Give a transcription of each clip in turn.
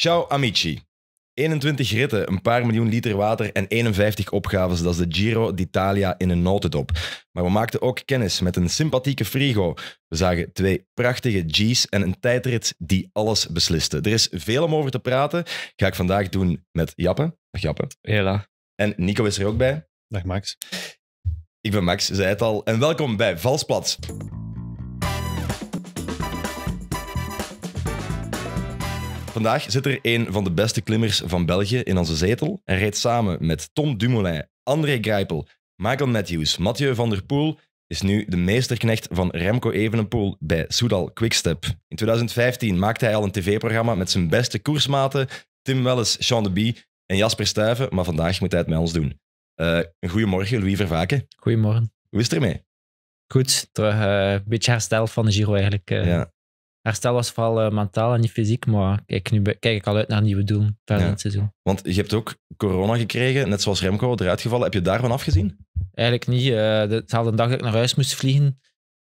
Ciao amici. 21 ritten, een paar miljoen liter water en 51 opgaves, dat is de Giro d'Italia in een notendop. Maar we maakten ook kennis met een sympathieke frigo. We zagen twee prachtige G's en een tijdrit die alles besliste. Er is veel om over te praten. Ga ik vandaag doen met Jappe. Dag Jappe. Hela. En Nico is er ook bij. Dag Max. Ik ben Max, zei het al. En welkom bij Valsplat. Vandaag zit er een van de beste klimmers van België in onze zetel en rijdt samen met Tom Dumoulin, André Grijpel, Michael Matthews, Mathieu van der Poel is nu de meesterknecht van Remco Evenepoel bij Soudal Quickstep. In 2015 maakte hij al een tv-programma met zijn beste koersmaten Tim Welles, Sean de Bie en Jasper Stuyven, maar vandaag moet hij het met ons doen. Uh, eh, goedemorgen, Louis Vervaken. Goedemorgen. Hoe is het ermee? Goed, terug eh, een beetje hersteld van de Giro eigenlijk. Eh. ja herstel was vooral eh, mentaal en niet fysiek. Maar kijk, nu kijk ik al uit naar nieuwe doelen verder het seizoen. Want je hebt ook corona gekregen, net zoals Remco eruit gevallen. Heb je daarvan afgezien? Eigenlijk niet. Uh, dezelfde dag dat ik naar huis moest vliegen,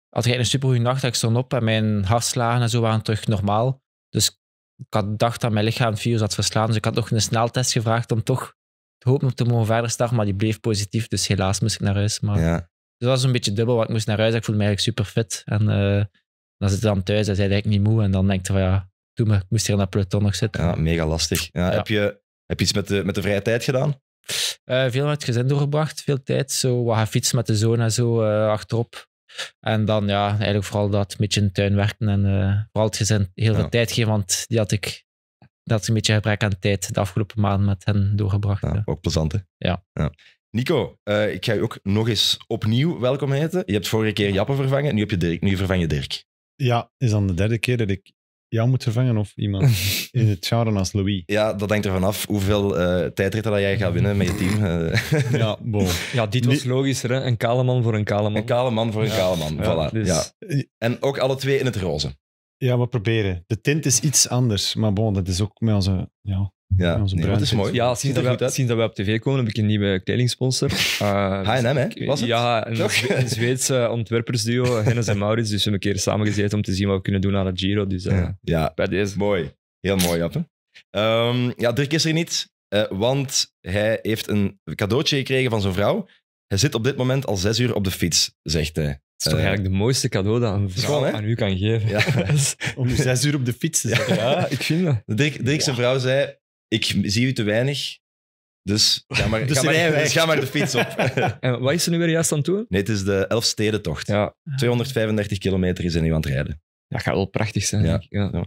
had ik een supergoeie nacht. Ik stond op en mijn hartslagen en zo waren toch normaal. Dus ik had dacht dat mijn lichaam het virus had verslaan. Dus ik had nog een sneltest gevraagd om toch te hopen op te mogen verder starten. Maar die bleef positief, dus helaas moest ik naar huis. Maar... Ja. Dus dat was een beetje dubbel, want ik moest naar huis. Ik voelde me eigenlijk super fit. En eh, dan zit je dan thuis en zei ik niet moe. En dan denkt je van ja, doe me, ik moest hier in dat peloton nog zitten. Ja, mega lastig. Ja, Heb, je, heb iets met de, met de vrije tijd gedaan? Eh, veel met het gezin doorgebracht, veel tijd. Zo wat fietsen met de zoon en zo eh, achterop. En dan ja, eigenlijk vooral dat een beetje in de tuin werken en eh, vooral het gezin heel veel tijd geven, want die had ik dat een beetje gebrek aan tijd de afgelopen maanden met hen doorgebracht. Ja, ook plezant, hè? Ja. ja. Nico, ik ga je ook nog eens opnieuw welkom heten. Je hebt vorige keer Jappe vervangen, nu, heb je Dirk, nu vervang je Dirk. Ja, is dan de derde keer dat ik jou moet vervangen of iemand in het schouder als Louis. Ja, dat hangt er af hoeveel uh, tijdritten dat jij gaat winnen met je team. Eh, ja, ja, dit was logischer. Hè? Een kale man voor een kale man. Een kale man voor een kale man, ja, voilà. Dus- ja. En ook alle twee in het roze. Ja, we proberen. De tint is iets anders, maar bon, dat is ook met onze ja, ja, dat is mooi. Ja, sinds dat, we dat, op tv komen heb ik een nieuwe kledingsponsor. Uh, H&M, hè? Was het? Ja, een, een Zweedse ontwerpersduo, Hennis en Maurits. Dus we hebben een keer samengezeten om te zien wat we kunnen doen aan het Giro. Dus eh, ja. ja. bij deze. Mooi. Heel mooi, Appen. Um, ehm, ja, Dirk is er niet, eh, want hij heeft een cadeautje gekregen van zijn vrouw. Hij zit op dit moment al zes uur op de fiets, zegt hij. Dat is toch eh, eigenlijk de mooiste cadeau dat een vrouw aan u kan geven. Ja. Om zes uur op de fiets te zitten. Ja, ik vind dat. Dirk, Dirk zijn vrouw zei, ik zie u te weinig, dus ga maar, dus dus ga, maar de fiets op. en wat is er nu weer juist aan toe? Nee, het is de Elfstedentocht. Ja. 235 kilometer is er nu aan het rijden. Dat gaat wel prachtig zijn. Ja. Denk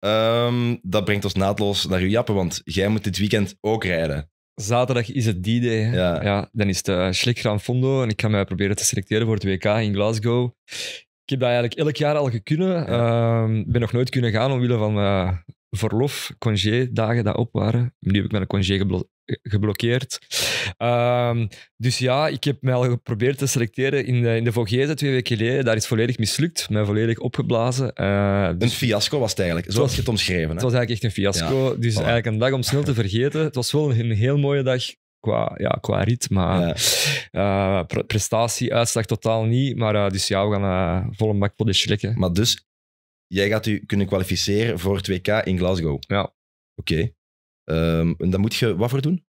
ehm, dat brengt ons naadloos naar uw jappen, want jij moet dit weekend ook rijden. Zaterdag is het die day. Ja. dan is het uh, Fondo en ik ga mij proberen te selecteren voor het WK in Glasgow. Ik heb dat eigenlijk elk jaar al gekunnen. Ik ehm, ben nog nooit kunnen gaan omwille van uh, verlof, congé, dagen dat op waren. Nu heb ik mijn congé geblokkeerd. Ehm, dus ja, ik heb mij al geprobeerd te selecteren in de, in de Vogese twee weken geleden. Daar is volledig mislukt, mij volledig opgeblazen. Eh, dus een fiasco was het eigenlijk, zoals je het omschreven. Hè? Het was eigenlijk echt een fiasco. dus eigenlijk een dag om snel te vergeten. Het was wel een heel mooie dag qua, ja, qua rit, maar eh, prestatie, uitslag totaal niet. Maar eh, dus ja, we gaan uh, volle bak voor de schrikken. Maar dus jij gaat u kunnen kwalificeren voor het WK in Glasgow. Ja. Oké. Okay. Ehm, en dan moet je wat voor doen?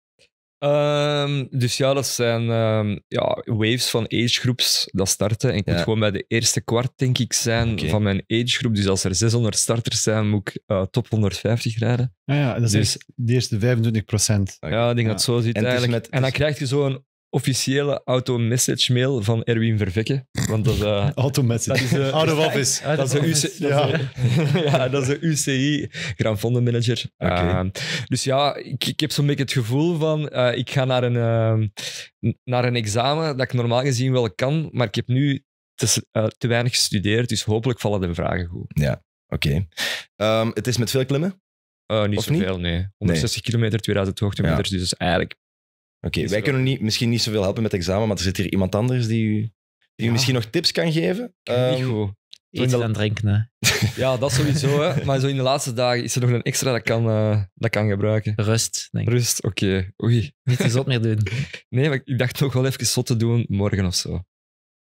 Ehm, dus ja, dat zijn ehm, ja, waves van agegroeps dat starten. En ik moet gewoon bij de eerste kwart, denk ik, zijn van mijn agegroep. Dus als er 600 starters zijn, moet ik eh, top 150 rijden. Ah ja, dat is dus de eerste 25 procent. Ja, ik denk dat zo zit en en dan krijg je zo'n officiële auto-message mail van Erwin Vervekke. Want dat, uh, auto-message. Dat is, de eh, Out of office. dat, is de ja. dat, UCI, Grand Fonden Manager. Ehm, dus ja, ik, ik heb zo'n beetje het gevoel van, eh, ik ga naar een, ehm, naar een examen dat ik normaal gezien wel kan, maar ik heb nu te, te weinig gestudeerd, dus hopelijk vallen de vragen goed. Ja, oké. Ehm, het is met veel klimmen? niet zoveel, nee. 160 kilometer, 2000 hoogte ja. dus eigenlijk Oké, wij kunnen niet, misschien niet zoveel helpen met het examen, maar er zit hier iemand anders die u, die u misschien nog tips kan geven. Um, niet ehm, goed. Iets aan drinken, hè. Ja, dat sowieso, hè. Maar zo in de laatste dagen is er nog een extra dat kan, eh, dat kan gebruiken. Rust, denk ik. Rust, oké. Oei. Niet te zot meer doen. Nee, maar ik dacht nog wel even zot te doen morgen of zo.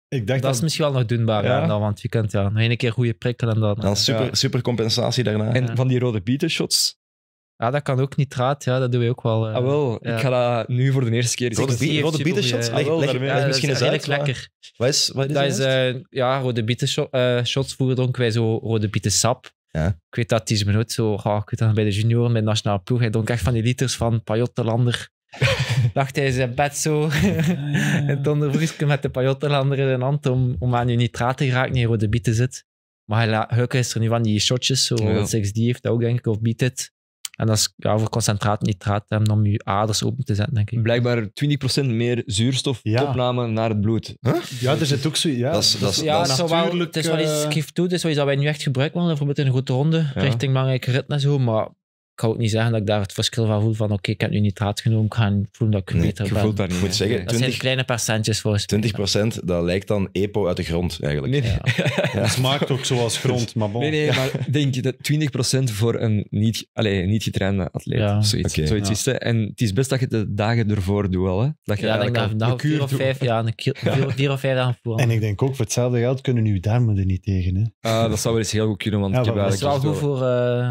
Ik dacht dat, is misschien wel nog doenbaar, ja. dan, want je kunt ja, nog één keer goede prikken en dan... Dan eh, super, ja. super compensatie daarna. En van die rode bietenshots, ja, dat kan ook nitraat. Ja, dat doen we ook wel. Eh. ah, wel. Ik ga dat nu voor de eerste keer zien. Rode, bieten shots ah, ja, misschien eens lekker. Wat is, wat is dat? Is, eh, ja, rode bietenshots eh, uh, dronken wij zo rode bieten Ja. Ik weet dat is minuut zo, oh, ik weet dat bij de junior, met de nationale ploeg, hij dronk echt van die liters van Pajottenlander. Dacht hij in zijn bed zo, ah. en dondervriesje met de Pajottenlander in de hand, om, om aan je nitraat te geraken in rode bieten zit. Maar gelukkig is er nu van die shotjes, zo, ja. 6D heeft dat ook denk ik, of Beat en dat is ja, voor concentraat nitraat hebben om je aders open te zetten, denk ik. Blijkbaar 20% meer zuurstof ja. naar het bloed. Ja, er zit ook zo... Ja. Dat is, ja, natuurlijk... het is wel iets, ik eh, toe, het wij nu echt gebruiken, bijvoorbeeld in een goede ronde, richting belangrijke rit en zo, maar ik kan ook niet zeggen dat ik daar het verschil van voel van oké, ik heb nu nitraat genomen, ik ga voelen dat ik nee, beter ben. Dat niet, moet zeggen, dat zijn kleine percentjes voor 20 procent, dat lijkt dan EPO uit de grond eigenlijk. Nee, Ja. Het smaakt ook zoals grond, maar Nee, nee, maar denk je dat 20 procent voor een niet, allez, niet getrainde atleet ja. zoiets, zoiets is. En het is best dat je de dagen ervoor doet al. Hè? Dat je ja, dat dag vier of vijf jaar, vier, of vijf dagen En ik denk ook, voor hetzelfde geld kunnen uw darmen er niet tegen. Hè? Ah, dat zou wel eens heel goed kunnen, want ik heb Dat is wel goed voor... Eh,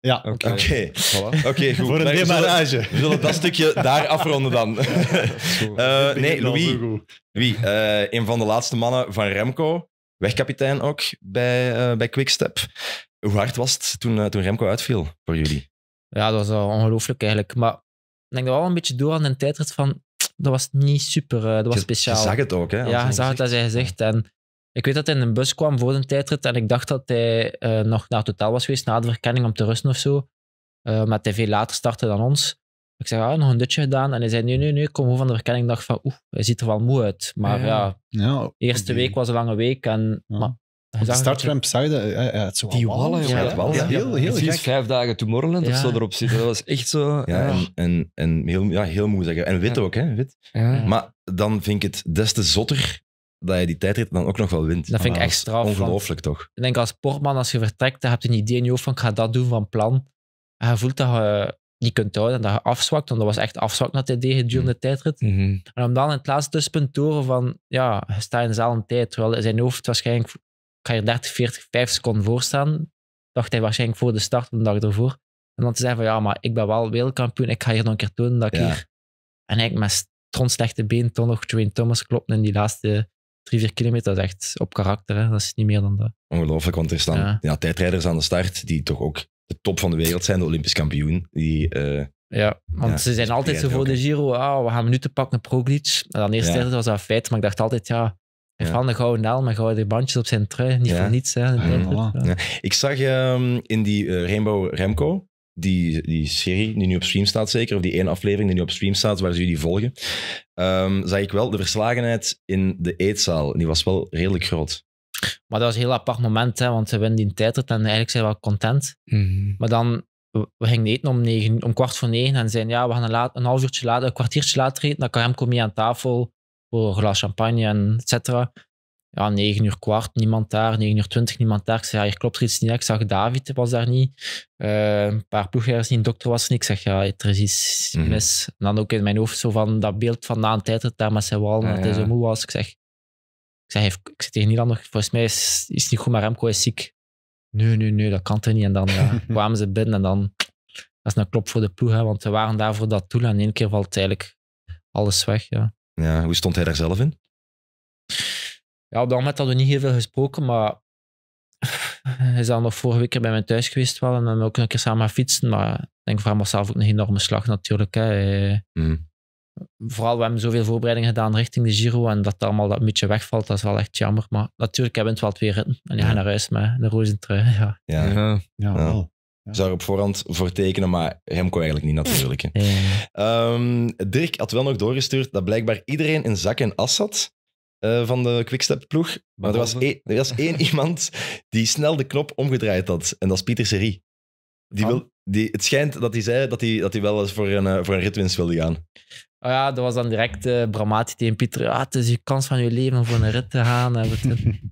ja, oké. Oké, goed. Voor een we zullen- We zullen dat stukje daar afronden dan. Eh, nee, Louis, Louis eh, een van de laatste mannen van Remco, wegkapitein ook bij, eh bij Quickstep. Hoe hard was het toen, eh, toen Remco uitviel voor jullie? Ja, dat was wel ongelooflijk eigenlijk. Maar ik denk dat we een beetje door aan de tijdrit van... Dat was niet super, eh, dat was speciaal. Je zag het ook, hè? ja, je zag het als hij gezegd. En ik weet dat hij in een bus kwam voor een tijdrit en ik dacht dat hij eh, nog naar het hotel was geweest na de verkenning om te rusten of zo. Uh, maar hij veel later startte dan ons. Ik zei, ah, nog een dutje gedaan. En hij zei, nee, nee, nee, ik kom gewoon van de verkenning. Ik dacht van, oeh, hij ziet er wel moe uit. Maar ja, ja, eerste week was een lange week. En, ja. maar, de startramp zag je, die wallen. Ja, wel, Heel, heel vijf dagen Tomorrowland of zo erop zitten. Dat was echt zo. Ah. En, en, en heel, ja, heel moe zeggen. En wit ook, hè. Wit. Maar dan vind ik het des te zotter dat je die tijdrit dan ook nog wel wint. Dat vind ik ah, echt straf. Ongelooflijk toch? Ik denk als sportman, als je vertrekt, dan heb je een idee in je hoofd van ik ga dat doen van plan. En je voelt dat je niet kunt houden en dat je afzwakt, want dat was echt afzwakt dat hij deed gedurende mm. de tijdrit. Mhm. En om dan in het laatste tussenpunt horen van, ja, je staat in dezelfde tijd, terwijl zijn hoofd waarschijnlijk, ik ga je 30, 40, 5 seconden voor staan, dacht hij waarschijnlijk voor de start van de dag ervoor. En dan te zeggen van, ja, maar ik ben wel wereldkampioen, ik ga hier nog een keer doen dat ik hier... En eigenlijk met slechte been toch nog Dwayne Thomas klopt in die laatste drie, vier kilometer, is echt op karakter. Hè? Dat is niet meer dan dat. Ongelooflijk, want er staan ja. ja. tijdrijders aan de start die toch ook de top van de wereld zijn, de Olympisch kampioen. Die, eh, ja, want ze zijn altijd zo voor de Giro, ah, we gaan minuten pakken pro Roglic. En dan eerste ja. was dat feit, maar ik dacht altijd, ja, hij van de gouden naal met gouden bandjes op zijn trui. Niet voor niets. Hè, Ik zag um, in die eh, Rainbow Remco, die, die serie die nu op stream staat, zeker, of die één aflevering die nu op stream staat, waar ze jullie volgen, um, ik wel de verslagenheid in de eetzaal. die was wel redelijk groot. Maar dat was een heel apart moment, hè, want ze winnen die tijdrit en eigenlijk zijn we wel content. Mhm. Maar dan, we gingen eten om, negen, om kwart voor negen en zeiden, ja, we gaan een, half uurtje later, een kwartiertje later eten, dan kan hem komen aan tafel voor een glas champagne en et ja, 9 uur kwart, niemand daar. 9 uur 20, niemand daar. Ik zei, ja, hier klopt er iets niet. Ik zag David, was daar niet. Eh, een paar ploegleiders een dokter was niet. Ik zeg, ja, er is iets mhm. mis. En dan ook in mijn hoofd zo van dat beeld van na een dat daar met zijn wal, ah, ja, hij zo moe was. Ik zeg, ik, zeg, ik zeg tegen nog volgens mij is, het niet goed, maar Remco is ziek. Nee, nee, nee, dat kan toch niet. En dan ja, kwamen ze binnen en dan... Dat is een voor de ploeg, hè, want we waren daar voor dat doel en in één keer valt eigenlijk alles weg. Ja. Ja, hoe stond hij daar zelf in? ja, op dat moment hadden we niet heel veel gesproken, maar hij is dan nog vorige week bij mij thuis geweest wel en dan ook een keer samen gaan fietsen. Maar ik denk voor hem zelf ook een enorme slag natuurlijk. Hè. Mhm. Vooral, we hebben zoveel voorbereidingen gedaan richting de Giro en dat allemaal dat beetje wegvalt, dat is wel echt jammer. Maar natuurlijk hebben we het wel twee ritten en je ja. gaat naar huis met een roze Ja, ja. ja. ja wel. Zou er op voorhand voor tekenen, maar Remco eigenlijk niet natuurlijk. Ehm, Dirk had wel nog doorgestuurd dat blijkbaar iedereen in zak en as zat, eh, van de Quickstep-ploeg. Maar er was, één, was één iemand die snel de knop omgedraaid had. En dat is Pieter Serie. Die ah. wil, die, het schijnt dat hij zei dat hij, dat hij wel eens voor een, eh, voor een ritwinst wilde gaan. Oh ja, dat was dan direct uh, Bramati tegen Pieter. Ah, het is je kans van je leven om voor een rit te gaan. maar ik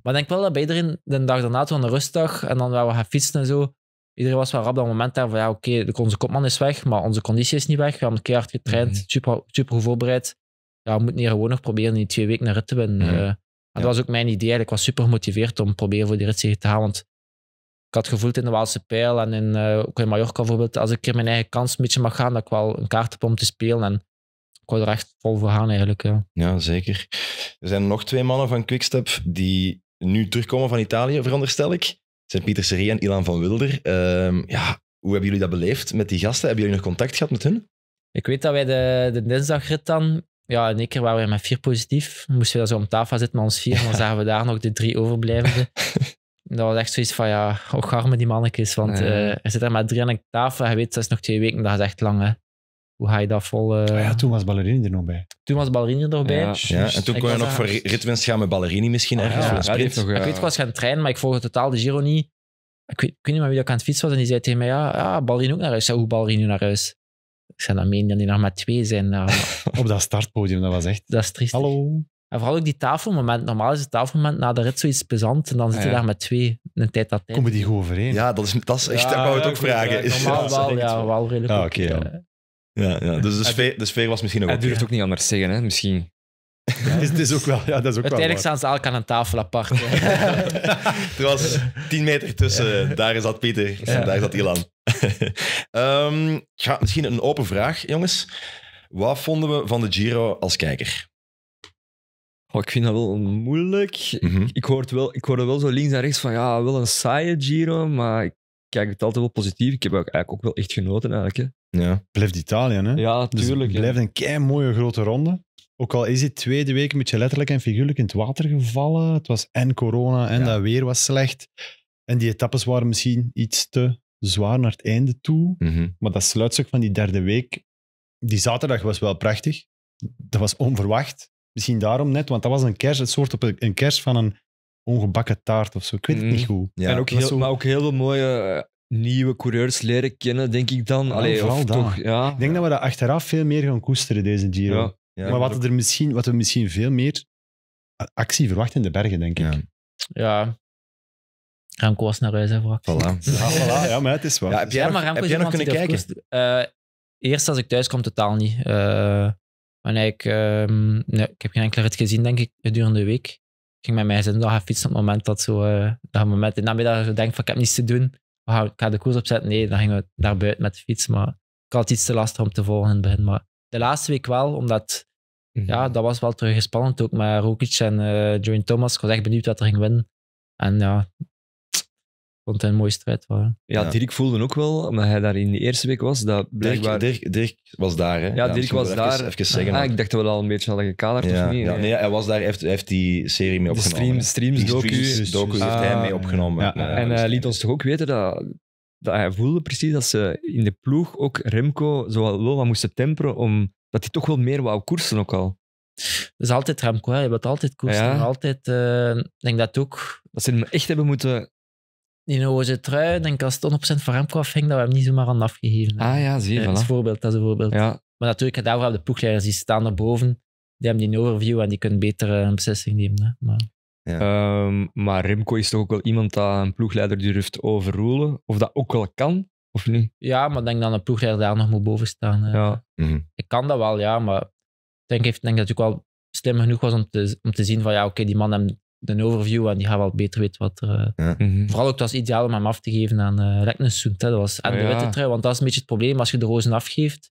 denk wel dat bij iedereen de dag daarna, toen een rustdag, en dan waren we gaan fietsen en zo, iedereen was wel rap dat moment daar van ja, oké, onze kopman is weg, maar onze conditie is niet weg. We hebben een keer hard getraind, mhm. super, super goed voorbereid ja, we moeten hier gewoon nog proberen die twee weken naar rit te winnen. Mhm. Eh. dat was ook mijn idee. Ik was super gemotiveerd om te proberen voor die rit te halen. Want ik had gevoeld in de Waalse Pijl en in, eh, ook in Mallorca bijvoorbeeld, als ik keer mijn eigen kans een beetje mag gaan, dat ik wel een kaart heb om te spelen. En ik wil er echt vol voor gaan eigenlijk. Ja. ja, zeker. Er zijn nog twee mannen van Quickstep die nu terugkomen van Italië, veronderstel ik. zijn Pieter Serie en Ilan van Wilder. Ehm, ja, hoe hebben jullie dat beleefd met die gasten? Hebben jullie nog contact gehad met hun? Ik weet dat wij de, de dinsdagrit dan ja, in één keer waren we met vier positief. Moesten we zo om tafel zitten met ons vier. En dan zagen we daar nog de drie overblijvende. dat was echt zoiets van, ja, och arme die mannetjes. Want uh, eh, er zit er maar drie aan de tafel. je weet, dat is nog twee weken. Dat is echt lang, hè. Hoe ga je dat vol... Eh? Ah ja, toen was Ballerini er nog bij. Toen was Ballerini er nog bij. Ja, en toen kon je nog voor ritwinst gaan met Ballerini misschien ah, ergens ja, voor een sprint. ik weet, ik was gaan trainen, maar ik volgde totaal de Giro niet. Ik weet, ik weet niet meer wie dat aan het fietsen was. En die zei tegen mij, ja, ah, Ballerini ook naar huis. Ja, hoe Ballerini naar huis? Ik zou dan meen dat die nog maar twee zijn. Op dat startpodium, dat was echt... Dat is triest. Hallo. En vooral ook die tafelmoment. Normaal is het tafelmoment na de rit zoiets plezant. En dan zit je daar met twee een tijd dat tijd. Komen die goed overeen? Ja, dat is, dat is echt... Ja, wou het ook vragen. normaal wel, ja, wel redelijk ah, ja. Ja, dus de sfeer, de sfeer was misschien ook... het durft ook niet anders zeggen, hè? misschien het is ook wel, ja, dat is ook Uiteindelijk staan ze elk aan een tafel apart. er was tien meter tussen. Daar zat Pieter en daar zat Ilan. um, misschien een open vraag, jongens. Wat vonden we van de Giro als kijker? Oh, ik vind dat wel moeilijk. Mhm. Ik, hoorde wel, ik hoorde wel zo links en rechts van ja, wel een saaie Giro, maar ik kijk het altijd wel positief. Ik heb eigenlijk ook wel echt genoten eigenlijk. Hè. Ja. Blijft Italië, hè? Ja, dus tuurlijk. het blijft een kei mooie grote ronde. Ook al is die tweede week een beetje letterlijk en figuurlijk in het water gevallen. Het was en corona en dat weer was slecht. En die etappes waren misschien iets te zwaar naar het einde toe. Mhm. Maar dat sluitstuk van die derde week, die zaterdag was wel prachtig. Dat was onverwacht. Misschien daarom net, want dat was een kerst, het soort op een kerst van een ongebakken taart of zo. Ik weet het mhm. niet goed. En ook heel, Maar ook heel veel mooie eh, nieuwe coureurs leren kennen, denk ik dan. Allee, toch, ja. Ik denk dat we dat achteraf veel meer gaan koesteren, deze Giro. Ja maar wat, er misschien, wat we misschien veel meer actie verwachten in de bergen, denk ik. Ja, Remco was naar huis, hè, voilà. Ja, voilà. ja, maar het is waar. heb jij, maar nog kunnen kijken? Uh, eerst als ik thuis kom, totaal niet. wanneer eh, ik, ehm, nee, ik heb geen enkele rit gezien, denk ik, gedurende de week. Ik ging met mij gezin nog gaan fietsen op het moment dat zo... Eh, dat moment zo denk van, ik heb niets te doen. Ik ga de koers opzetten. Nee, dan gingen we naar buiten met de fiets. Maar ik had iets te lastig om te volgen in het begin. Maar de laatste week wel, omdat ja, mhm. dat was wel terug spannend ook met Rokic en uh, eh, Join Thomas. Ik was echt benieuwd wat er ging winnen. En ja, vond het een mooie strijd. Ja, ja, Dirk voelde ook wel, omdat hij daar in de eerste week was, dat Dirk, Dirk, Dirk was daar, hè? Ja, Dirk was daar. Even zeggen, ah, ik dacht wel al een beetje hadden ik kader of niet? nee, hij was daar, heeft, heeft die serie mee opgenomen. De stream, streams, Docu's docu heeft hij ah. mee opgenomen. En hij eh, liet ons toch ook weten dat dat hij voelde precies dat ze in de ploeg ook Remco zoal Lola moesten temperen, omdat hij toch wel meer wou koersen ook al. Dus altijd Remco, hè. je wilt altijd koersen. Altijd, eh, ik denk dat ook... Dat ze hem echt hebben moeten... In een trui, denk als het 100% van Remco afhing, dat we hem niet zomaar aan afgegeven Ah ja, zie je, uh, dat, is voorbeeld, dat een voorbeeld. Ja. Maar natuurlijk, daarvoor hebben de ploegleiders, die staan boven die hebben die overview en die kunnen beter eh, een beslissing nemen. Hè. Maar... Ehm, maar Rimko is toch ook wel iemand dat een ploegleider durft overroelen. Of dat ook wel kan, of niet? Ja, maar ik denk dat een ploegleider daar nog moet boven staan. Eh. Ja. Mhm. Ik kan dat wel, ja, maar ik denk, heeft, denk dat het ook wel slim genoeg was om te, om te zien van ja, oké, die man heeft een overview en die gaat wel beter weten wat er... Eh, ja. Mhm. Vooral ook, dat was ideaal om hem af te geven aan uh, Dat was, en ah, de witte trui, want dat is een beetje het probleem. Als je de rozen afgeeft,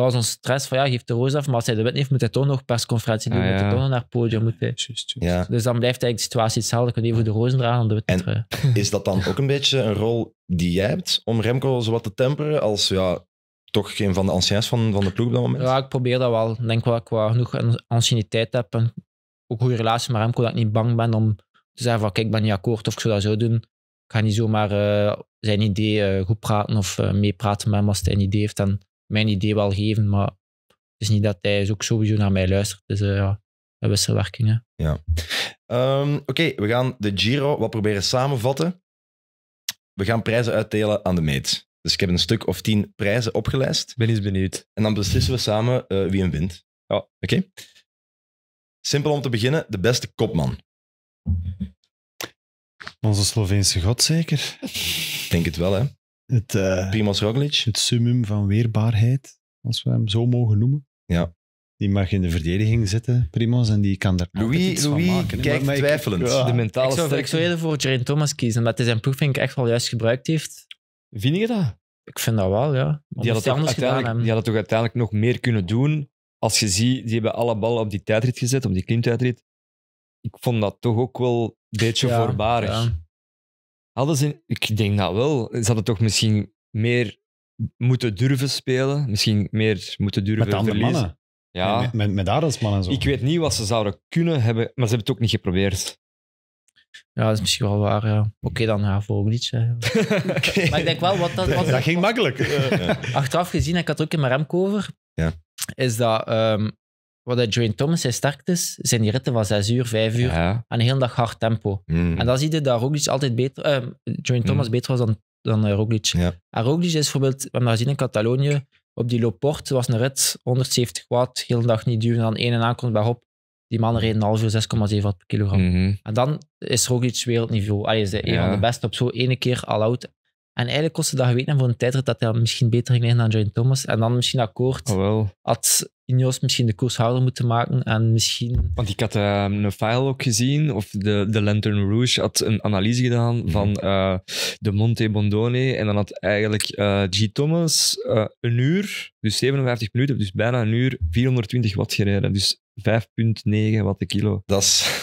dat was ons stress van ja, geef de roos af, maar als hij de wit heeft, moet hij toch nog persconferentie doen, ah, moet hij toch nog naar het podium. moeten. hij... Dus dan blijft eigenlijk de situatie hetzelfde, kun je even de rozen dragen en de witte en is dat dan ook een beetje een rol die jij hebt, om Remco zo wat te temperen, als ja, toch geen van de anciens van, van de ploeg dat moment? Ja, ik probeer dat wel. Ik denk wel dat ik wel genoeg anciëniteit heb en ook goede relatie met Remco, dat ik niet bang ben om te zeggen van kijk, ik ben niet akkoord of ik zou dat zo doen. Ik ga niet zomaar eh, zijn idee eh, goed praten of eh, meepraten met hem als hij een idee heeft. En mijn idee wel geven, maar het is niet dat hij dus ook sowieso naar mij luistert. Dus uh, ja, een wisselwerking. werkingen. Ja. Ehm, oké, we gaan de Giro wat proberen samenvatten. We gaan prijzen uitdelen aan de meet. Dus ik heb een stuk of tien prijzen opgelijst. Ben eens benieuwd. En dan beslissen we samen eh, wie hem wint. Ja. Oké. Simpel om te beginnen, de beste kopman. Onze Sloveense god zeker? Ik denk het wel, hè. Het, uh, Primoz Roglic. Het summum van weerbaarheid, als we hem zo mogen noemen. Ja. Die mag in de verdediging zitten, Primoz, en die kan daar Louis, iets Louis van maken. kijkt twijfelend. Ik, de mentale ik zou, ik zou eerder voor Jerry Thomas kiezen, omdat hij zijn proefing echt wel juist gebruikt heeft. Vind je dat? Ik vind dat wel, ja. die hadden, toch uiteindelijk, die hadden toch uiteindelijk nog meer kunnen doen. Als je ziet, die hebben alle ballen op die tijdrit gezet, op die klimtijdrit. Ik vond dat toch ook wel een beetje ja, voorbarig. Ja ik denk dat wel. Ze hadden toch misschien meer moeten durven spelen. Misschien meer moeten durven met andere verliezen. Mannen. Ja. Met, met, met Adelsman en zo. Ik weet niet wat ze zouden kunnen hebben, maar ze hebben het ook niet geprobeerd. Ja, dat is misschien wel waar. Ja. Oké, okay, dan ook niet zeggen Maar ik denk wel wat dat. dat ging makkelijk. Achteraf gezien, ik had het ook in mijn remcover. Ja. Is dat ehm, wat dat Thomas zijn sterkte is, zijn die ritten van 6 uur, 5 uur en een hele dag hard tempo. Mm. En dan zie je dat Roglic altijd beter, uh, Thomas mm. beter was dan, dan eh, Roglic. En Roglic is bijvoorbeeld, we hebben gezien in Catalonië, op die Loport was een rit 170 watt, heel hele dag niet duwen, dan één en aankomt bij Hop. Die man reed een half uur 6,7 watt per kilogram. Mhm. En dan is Roglic wereldniveau. Hij is de, een van de beste op zo'n ene keer all-out. En eigenlijk kostte dat geweten voor een tijdrit dat hij misschien beter ging liggen dan John Thomas. En dan misschien akkoord oh, well. had Ineos misschien de koershouder moeten maken en misschien... Want ik had ehm, een file ook gezien, of de, de Lantern Rouge had een analyse gedaan mhm. van eh, de Monte Bondone. En dan had eigenlijk eh, G. Thomas eh, een uur, dus 57 minuten, dus bijna een uur, 420 watt gereden. Dus 5,9 watt de kilo. Dat is...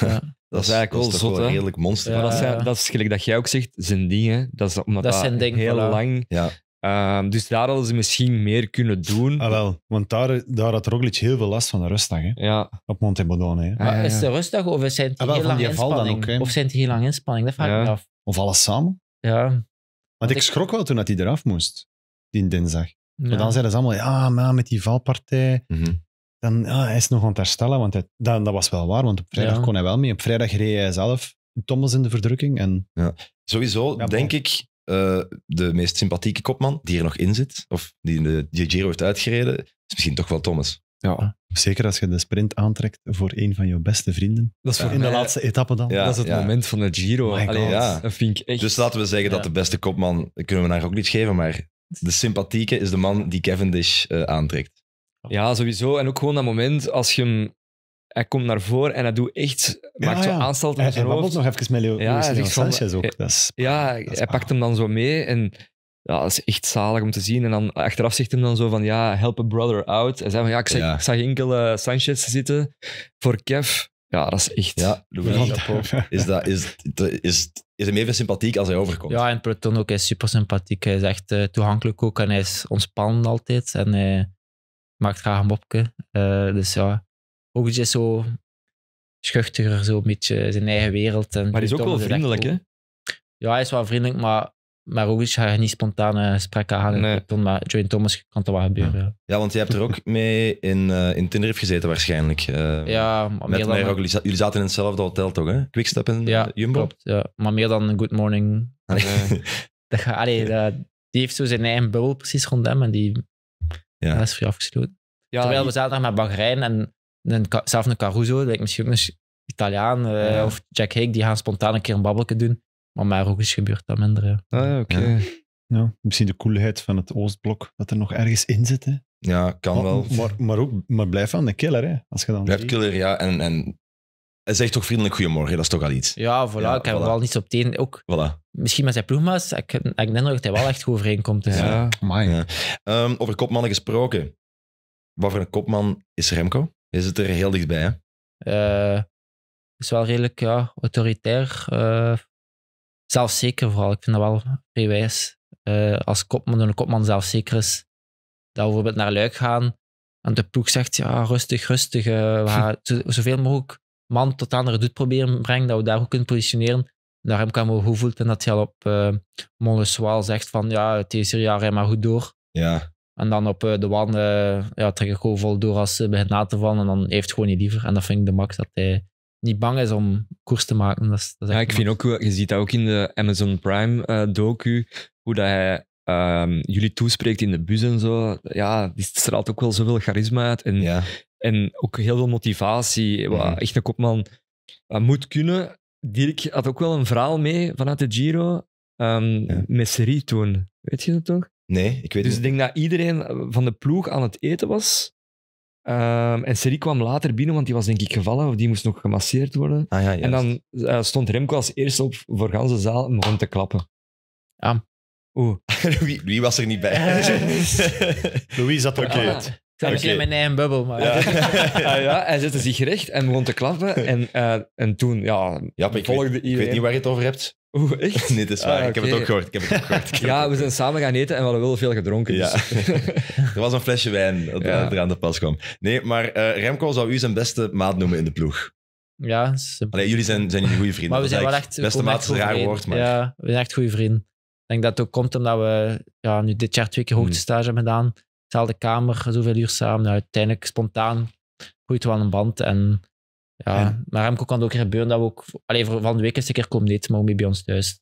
Dat is eigenlijk wel zot, een redelijk monster. Dat, dat, is gelijk dat jij ook zegt, zijn dingen. Dat, is, omdat dat, dat heel lang ja. Ehm, dus daar hadden ze misschien meer kunnen doen. Ah, wel, want daar, daar had Roglic heel veel last van de rustdag. Hè? Ja. Op Monte Hè? Ah, is de rustdag of zijn het ah, heel lang inspanning? of zijn het heel lang inspanning? Dat vraag ik af. Of alles samen? Ja. Want, ik, schrok wel toen hij eraf moest, die dinsdag. Maar dan zeiden ze allemaal, ja, maar met die valpartij. Mhm. Dan, ja, hij is nog aan het herstellen, want dat was wel waar, want op vrijdag kon hij wel mee. Op vrijdag reed hij zelf Thomas in de verdrukking. En... Sowieso denk ik eh, de meest sympathieke kopman die er nog in zit, of die de, Giro heeft uitgereden, is misschien toch wel Thomas. Ja. Zeker als je de sprint aantrekt voor een van je beste vrienden. Dat is voor eh, in de laatste etappe dan. dat is het moment van de Giro. Allee, dat vind ik echt... Dus laten we zeggen dat de beste kopman, kunnen we daar ook niet geven, maar de sympathieke is de man die Cavendish uh, aantrekt. Ja, sowieso. En ook gewoon dat moment als je hem hij komt naar voren en hij doet echt, maakt zo ja. hij hoofd. nog even met Leo ja, hij Sanchez van, ook. Eh, ja, ah, hij pakt hem dan zo mee en ja, dat is echt zalig om te zien. En dan achteraf zegt hem dan zo van, ja, help a brother out. Hij zei van, ja, ik zag, enkele Ik zag Sanchez zitten voor Kev. Ja, dat is echt... Ja, is, dat, is, is, is hem even sympathiek als hij overkomt. Ja, en Proton ook, hij is super sympathiek. Hij is echt eh, toegankelijk ook en hij is ontspannen altijd. En hij maakt graag een mopje. Eh, dus ja, ook is zo schuchtiger, zo een beetje zijn eigen wereld. En maar hij is ook wel vriendelijk, hè? Ja, hij is wel vriendelijk, maar maar ook is hij niet spontaan eh, gesprekken aan. Nee. Maar Joey Thomas kan dat wel gebeuren. Ja. want je hebt er ook mee in, uh, in Tenerife gezeten waarschijnlijk. Eh. ja, maar met meer Ook, jullie zaten in hetzelfde hotel toch, hè? Quickstep en ja, Jumbo? Klopt, ja, maar meer dan een Good Morning. Ah, die heeft zo zijn eigen bubbel precies rond hem en die ja. dat is vrij afgesloten. Terwijl we zaten nog met Bahrein en een, zelf een Caruso, lijkt misschien een Italiaan eh, of Jack Hake, die gaan spontaan een keer een babbelke doen. Maar ook is gebeurt dat minder. Ah, ja. oké. Ja. Misschien de koelheid van het Oostblok, dat er nog ergens in zit. Hè? Ja, kan wel. Maar, maar, ook, maar blijf aan de killer, hè? Als je dan killer, ja. En, en hij zegt toch vriendelijk goedemorgen, dat is toch al iets. Ja, voilà. ik heb wel niets op tegen. Ook voilà. misschien met zijn ploegma's. Ik, ik denk dat hij wel echt goed overeenkomt. Dus. Ja, eh. ja. Ehm, over kopmannen gesproken. Wat voor een kopman is Remco? is het er heel dichtbij, hè? Uh, is wel redelijk ja, autoritair. Uh, eh, zelfzeker vooral. Ik vind dat wel vrij wijs. Uh, als kopman, een kopman zelfzeker is, dat we bijvoorbeeld naar Luik gaan en de ploeg zegt, ja, rustig, rustig. zoveel mogelijk man tot andere doet proberen brengen, dat we daar ook kunnen positioneren. Daarom kan we hoe voelt en dat hij al op uh, zegt van, ja, het is hier, ja, rij maar goed door. Ja. En dan op eh, de wan eh, ja, trek ik gewoon vol door als ze begint na te vallen. En dan heeft gewoon niet liever. En dat vind ik de max dat hij niet bang is om koers te maken. Dat dat ja, ik vind ook, je ziet dat ook in de Amazon Prime uh, docu, hoe dat hij ehm, jullie toespreekt in de bus en zo. Ja, die straalt ook wel zoveel charisma uit. En, en ook heel veel motivatie. Wat, mhm. Echt een kopman wat moet kunnen. Dirk had ook wel een verhaal mee vanuit de Giro um, ja. toen. Weet je dat toch? Nee, ik weet dus niet. ik denk dat iedereen eh, van de ploeg aan het eten was. Ehm, en Serie kwam later binnen, want die was denk ik gevallen of die moest nog gemasseerd worden. Ah, ja, en dan eh, stond Remco als eerste op voor ganse zaal en begon te klappen. Ja. Oeh. Louis, was er niet bij. Eh. Louis zat ook okay. zat misschien okay. mijn bubbel, maar... Ja. ah, ja, hij zette zich recht en begon te klappen. En, en toen, ja, ja ik Ik weet niet waar je het over hebt. Oeh, echt? nee, dat is waar. Ah, ik heb het ook gehoord. Ik heb het ook gehoord. ja, we zijn samen gaan eten en we hadden wel veel gedronken. Ja. Dus- er was een flesje wijn dat er aan de pas kwam. Nee, maar eh, Remco zou u zijn beste maat noemen in de ploeg. Ja. Allee, jullie zijn, zijn goede vrienden. Maar we zijn wel echt... Beste maat is een raar woord, maar... Ja, we zijn echt goede vrienden. Ik denk dat het ook komt omdat we ja, nu dit jaar twee keer hmm. hoogtestage stage hebben gedaan. Hetzelfde kamer, zoveel uur samen. uiteindelijk spontaan groeit wel een band en ja, maar Remco kan het ook gebeuren dat we ook... Alleen van de week eens een keer komen eten, maar ook mee bij ons thuis.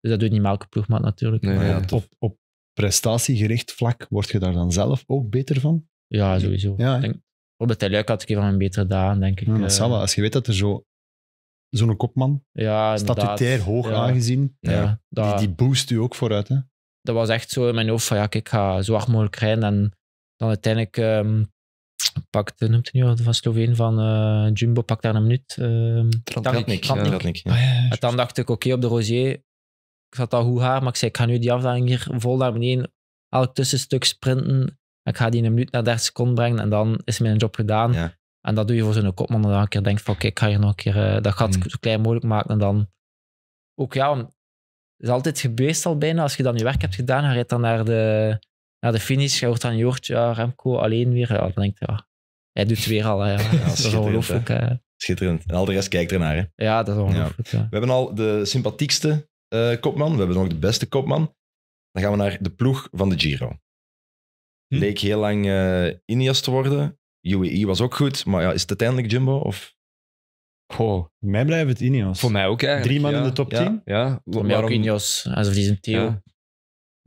Dus dat doet niet elke ploegmaat natuurlijk. maar op, prestatiegericht vlak, word je daar dan zelf ook beter van? Ja, sowieso. Ja, denk, bijvoorbeeld had ik van een betere dagen, denk ik. Ja, eh. Als je weet dat er zo zo'n kopman. Ja, statutair hoog aangezien. Ja, die, die, boost u ook vooruit. Hè? Dat was echt zo in mijn hoofd van ja, ik ga zo hard mogelijk rijden. En dan uiteindelijk ehm, pakt, eh, noemt hij nu van Sloveen, eh, van Jumbo, pakt daar een minuut. Uh, Ja. en ah, ah, dan dacht ik, oké, op de Rosier, ik zat al goed haar, maar ik zei, ik ga nu die afdaling hier vol naar beneden, elk tussenstuk sprinten, ik ga die in een minuut naar 30 seconden brengen en dan is mijn job gedaan. En dat doe je voor zo'n kopman, dat dan een keer denkt van, oké, ik ga hier nog een keer, eh, dat gaat mm. zo klein mogelijk maken dan... Ook ja, het is altijd gebeurd al bijna, als je dan je werk hebt gedaan, ga je dan naar de na de finish wordt dan Joort, ja, Remco alleen weer. Ja, dan denk ik, ja, hij doet weer al. Ja. dat is ongelooflijk. Hè. Schitterend. En al de rest kijkt ernaar. Hè? Ja, dat is ongelooflijk. We hebben al de sympathiekste eh, kopman. We hebben nog de beste kopman. Dan gaan we naar de ploeg van de Giro. Hm. Leek heel lang uh, Ineos te worden. UAE was ook goed, maar ja, is het uiteindelijk Jumbo? Of? voor mij blijft het Ineos. Voor mij ook eigenlijk. Drie man in de top 10? Ja, Voor mij ook Ineos, alsof die zijn Theo.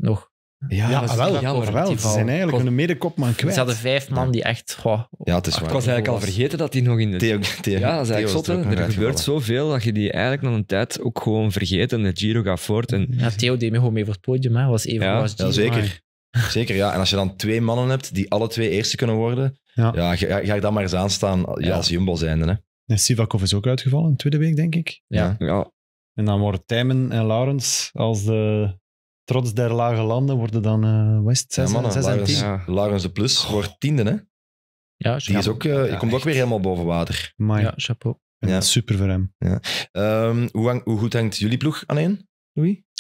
Nog. Ja, ja dat ah, wel, wel. Ze zijn eigenlijk hun medekopman kwijt. Ze hadden vijf man die echt... ja, het is waar. Ik was eigenlijk al vergeten dat die nog in de... Theo, ja, dat is eigenlijk Er gebeurt zoveel dat je die eigenlijk na een tijd ook gewoon vergeet en de Giro gaat voort. En... Ja, Theo deed me gewoon mee voor het podium. Hè. Was even ja, die Giro, ja, zeker. Zeker, ja. En als je dan twee mannen hebt die alle twee eerste kunnen worden, ja. ga, ga ik dan maar eens aanstaan als Jumbo zijnde. Hè. En Sivakov is ook uitgevallen, tweede week, denk ik. Ja. ja. En dan worden Tijmen en Laurens als de trots der lage landen worden dan uh, West 6, ja, en 10. Ja. Plus wordt tiende, hè? Ja, Die is ook, eh, komt ook weer helemaal boven water. Maar ja, chapeau. Ja. Super voor hem. Ja. Ehm, hoe, hang, hoe, goed hangt jullie ploeg aan één,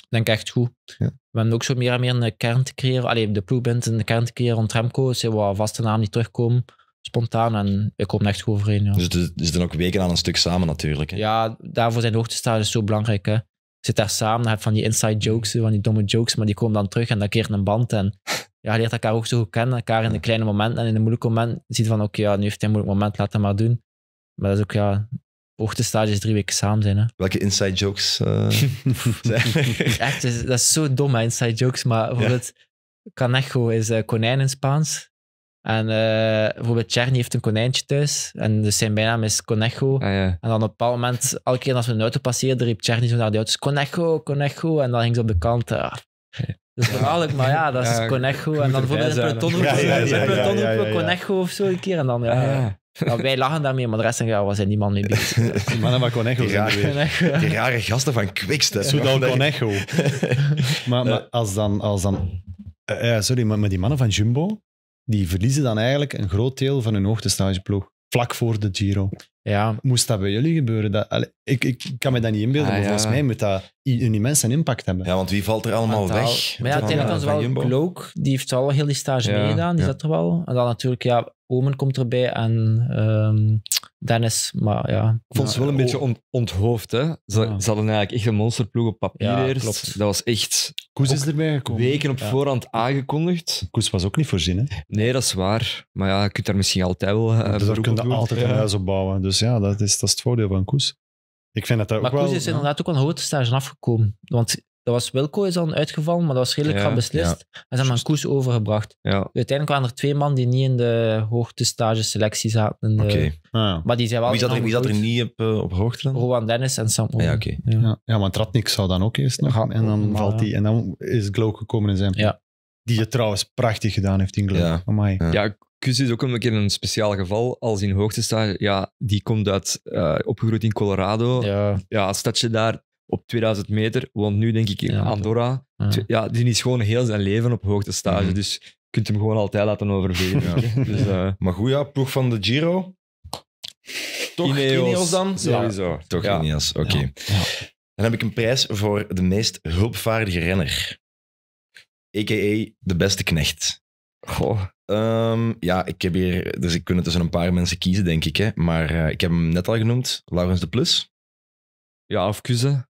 Denk echt goed. Ja. We hebben ook zo meer en meer een kern te creëren. Alleen de ploeg bent een kern te creëren rond Remco. Ze zijn wat vaste namen die terugkomen. Spontaan en ik kom echt goed overeen. Ja. Dus ze zitten ook weken aan een stuk samen natuurlijk. Hè? Ja, daarvoor zijn hoogte zo belangrijk. Hè zit daar samen, heb van die inside jokes, van die domme jokes, maar die komen dan terug en dat keert een band. En ja, leert elkaar ook zo goed kennen, elkaar in de kleine momenten en in de moeilijke momenten. Ziet van, oké, ja, nu heeft hij een moeilijk moment, laat hem maar doen. Maar dat is ook, ja, stages drie weken samen zijn. Hè. Welke inside jokes eh, Echt, dus, dat is, zo dom, inside jokes. Maar bijvoorbeeld, ja. Canejo is eh, konijn in Spaans. En uh, bijvoorbeeld Cherny heeft een konijntje thuis. En zijn bijnaam is Conejo. Ah, en dan op een bepaald moment, elke keer als we een auto passeerden, riep Cherny zo naar die auto's: Conejo, Conejo. En dan ging ze op de kant. Uh. is verhaallijk, maar ja, dat is ja, Conejo. En dan bijvoorbeeld in peloton roepen Conejo of zo een keer. En dan, ja, ah, wij lachen daarmee, maar de rest ja, was zijn die man bezig. Die mannen van Conechos. zijn Die rare gasten van Quickstep. Soudal Conejo. maar, maar als dan... Als dan eh, sorry, maar die mannen van Jumbo, die verliezen dan eigenlijk een groot deel van hun hoogtestageploeg vlak voor de Giro. Ja. Moest dat bij jullie gebeuren? Dat, ik, ik, kan me dat niet inbeelden, ah, maar volgens mij moet dat een immense impact hebben. Ja, want wie valt er allemaal weg? Maar ja, uiteindelijk was wel Glook, die heeft al heel die stage meegedaan, Is dat er wel. En dan natuurlijk, ja, Omen komt erbij en ehm, Dennis, maar ja. Ik vond ze wel een beetje onthoofd, hè. Ze, hadden eigenlijk echt een monsterploeg op papier ja, eerst. Klopt. Dat was echt... Koes is erbij gekomen. Weken op voorhand aangekondigd. Koes was ook niet voorzien, hè? Nee, dat is waar. Maar ja, je kunt daar misschien altijd wel... Uh, dus daar altijd een huis op bouwen. Dus ja, dat is, dat is het voordeel van Koes. Ik vind dat daar maar ook Koes wel, is inderdaad ook een hoogte stage afgekomen. Want dat was Wilco is al uitgevallen, maar dat was redelijk ja, beslist. Ja. En ze hebben een koers overgebracht. Ja. Uiteindelijk waren er twee man die niet in de hoogtestage selectie zaten. Oké. Ah, maar die zijn wel wie, zat er, wie zat er niet op, eh, op hoogte Rowan Dennis en Sam Ja, oké. Okay. Ja. ja, maar Tratnik zou dan ook eerst nog. en dan valt hij. En dan is Glow gekomen in zijn. Ja. Die het trouwens prachtig gedaan heeft in Glow. Ja. ja, Kus is ook een keer een speciaal geval. Als in stage. ja, die komt uit, eh, opgegroeid in Colorado. Ja. ja, als dat je daar op 2000 meter. Want nu denk ik, ja, Andorra, ah. ja. die is gewoon heel zijn leven op hoogte stage. Mhm. Dus je kunt hem gewoon altijd laten overvliegen. dus, eh, maar goed, ja, ploeg van de Giro. Toch Ineos, Ineos dan? Sowieso. Toch Ineos, oké. Dan heb ik een prijs voor de meest hulpvaardige renner. A.k.a. de beste knecht. Goh. Ehm, ja, ik heb hier... Dus ik kunnen tussen een paar mensen kiezen, denk ik. Hè. Maar eh, ik heb hem net al genoemd. Laurens de Plus. Ja, of Kuze.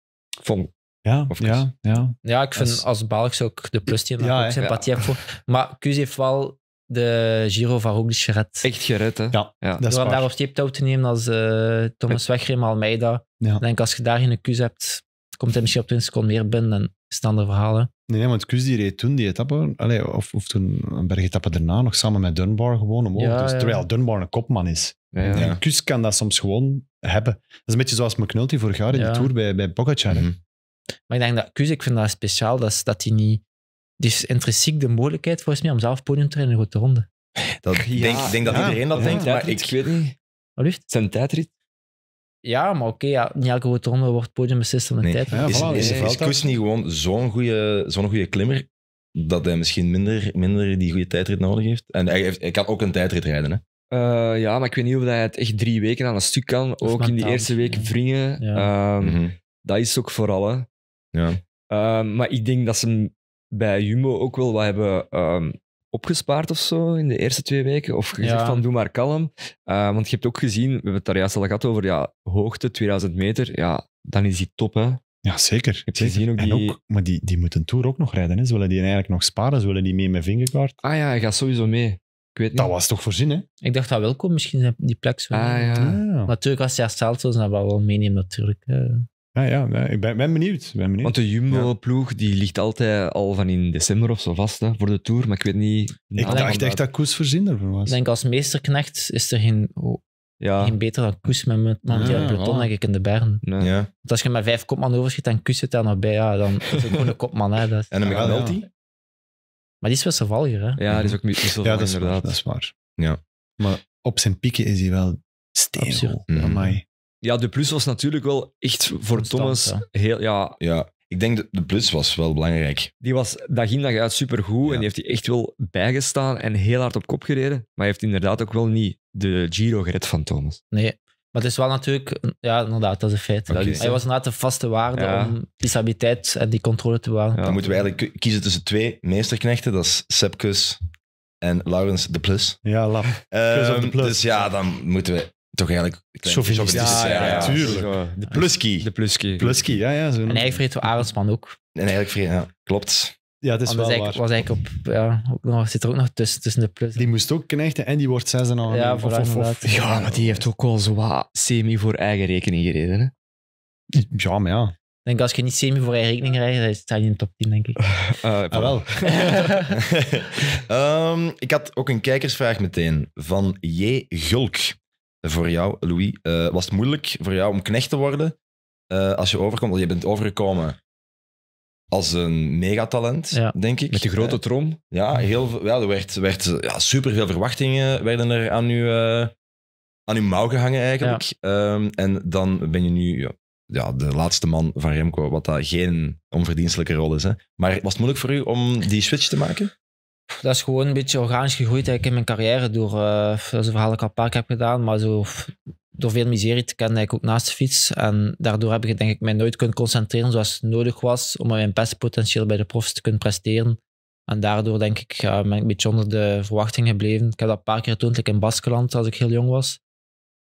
Vond ja, ja, ja. ja, ik vind als Belgisch ook de plus die ook sympathie ja. voor. Maar Kuz heeft wel de Giro van Roglic gered. Echt gered, hè? Ja, ja. Door hem daar op te nemen als uh, Thomas Wegrem Almeida. Ja. Ik denk als je daar geen Kuz hebt, komt hij misschien op 20 seconden meer binnen. dan is verhalen. Nee, nee, want Kuz die reed toen die etappe, allez, of, of toen een bergetappe daarna, nog samen met Dunbar gewoon omhoog. dus, Terwijl Dunbar een kopman is. Ja. Kus kan dat soms gewoon hebben. Dat is een beetje zoals McNulty vorig jaar in de Tour bij, bij mhm. Maar ik denk dat Kus, ik vind dat speciaal, dat, dat hij niet... die intrinsiek de mogelijkheid volgens mij om zelf podium te rennen in een grote ronde. Dat denk, denk dat iedereen dat denkt, maar ik weet niet. Wat is Zijn tijdrit? Ja, maar oké, niet elke grote ronde wordt podium beslist van de tijdrit. is, niet gewoon zo'n goede zo'n goede klimmer dat hij misschien minder, minder die goede tijdrit nodig heeft? En hij, heeft, hij kan ook een tijdrit rijden, hè? Eh, ja, maar ik weet niet of hij het echt drie weken aan een stuk kan. ook in die eerste week vringen. wringen. Ehm, mhm. Dat is ook vooral. Hè. Ja. Ehm, maar ik denk dat ze bij Jumbo ook wel wat hebben ehm, opgespaard of zo in de eerste twee weken. Of gezegd van doe maar kalm. want je hebt ook gezien, we hebben het daar juist al gehad over ja, hoogte, 2000 meter. Ja, dan is die top hè. Ja, zeker. Je gezien ook die... ook, maar die, die moet een Tour ook nog rijden. Hè. Ze willen die eigenlijk nog sparen. Ze willen die mee met vingerkaart. Ah ja, hij gaat sowieso mee. Ik weet Dat was toch voorzien, hè? Ik dacht dat Wilco misschien die plek zou ah, ja. Ah. je Natuurlijk, als hij hersteld was, dan wel meenemen natuurlijk. Ah, ja, ja, ik ben, ben, benieuwd, ben benieuwd. Want de Jumbo-ploeg die ligt altijd al van in december of zo vast hè, voor de Tour, maar ik weet niet... Ik dacht echt dat, Koes voorzien ervoor was. Ik denk als meesterknecht is er geen, oh, ja. geen beter dan Koes met mijn man peloton, ik, in de Bern. Ja. Want als je met vijf kopman overschiet en Koes zit daar nog bij, ja, dan is het gewoon een kopman. Hè, dat... En een McNulty? Maar die is wel wisselvalliger, hè? Ja, die is ook zo. ja, dat is, inderdaad. dat is waar. Ja. Maar op zijn pieken is hij wel stevig. Mhm. Ja, de plus was natuurlijk wel echt voor Thomas heel... Ja, ja. Ik denk dat de plus was wel belangrijk. Die was dag in dag uit supergoed en die heeft hij echt wel bijgestaan en heel hard op kop gereden. Maar hij heeft inderdaad ook wel niet de Giro gered van Thomas. Nee, maar het is wel natuurlijk, ja, inderdaad, dat is een feit. Hij was inderdaad de vaste waarde om die stabiliteit en die controle te bewaren. Dan moeten we eigenlijk kiezen tussen twee meesterknechten: dat is Sepkus en Laurens de Plus. Ja, Lap. Um, plus. Dus ja, dan moeten we toch eigenlijk. Sofie Ja, ja, ja, tuurlijk. De Pluski. De Pluski. Pluski, ja, ja. Zo en eigenlijk vreet we Arendsman ook. En eigenlijk vreet, ja, klopt. Ja, het is wel waar. was eigenlijk op, ja, nog, zit er ook nog tussen, tussen de plus. Die moest ook knechten en die wordt zes en of, ja, maar die heeft ook wel zwaar semi voor eigen rekening gereden. Hè? Ja, maar ja. Ik denk als je niet semi voor eigen rekening rijdt, dan sta je in de top 10, denk ik. Uh, ah, wel. Ehm, ik had ook een kijkersvraag meteen van J. Gulk. Voor jou, Louis. Eh, was het moeilijk voor jou om knecht te worden als je overkomt? Want je bent overgekomen als een megatalent, denk ik. Met de grote trom. Ja, heel, ja er werd, werd ja, superveel verwachtingen werden er aan uw, eh, aan uw mouw gehangen eigenlijk. Ehm, en dan ben je nu ja, de laatste man van Remco, wat dat geen onverdienstelijke rol is. Hè. Maar was het moeilijk voor u om die switch te maken? Dat is gewoon een beetje organisch gegroeid eigenlijk in mijn carrière. Door, eh, dat is een verhaal dat ik al een paar keer heb gedaan, maar zo door veel miserie te kennen, ik ook naast de fiets. En daardoor heb ik denk ik mij nooit kunnen concentreren zoals nodig was om mijn beste potentieel bij de profs te kunnen presteren. En daardoor denk ik, ben ik een beetje onder de verwachting gebleven. Ik heb dat een paar keer getoond, in Baskeland, als ik heel jong was.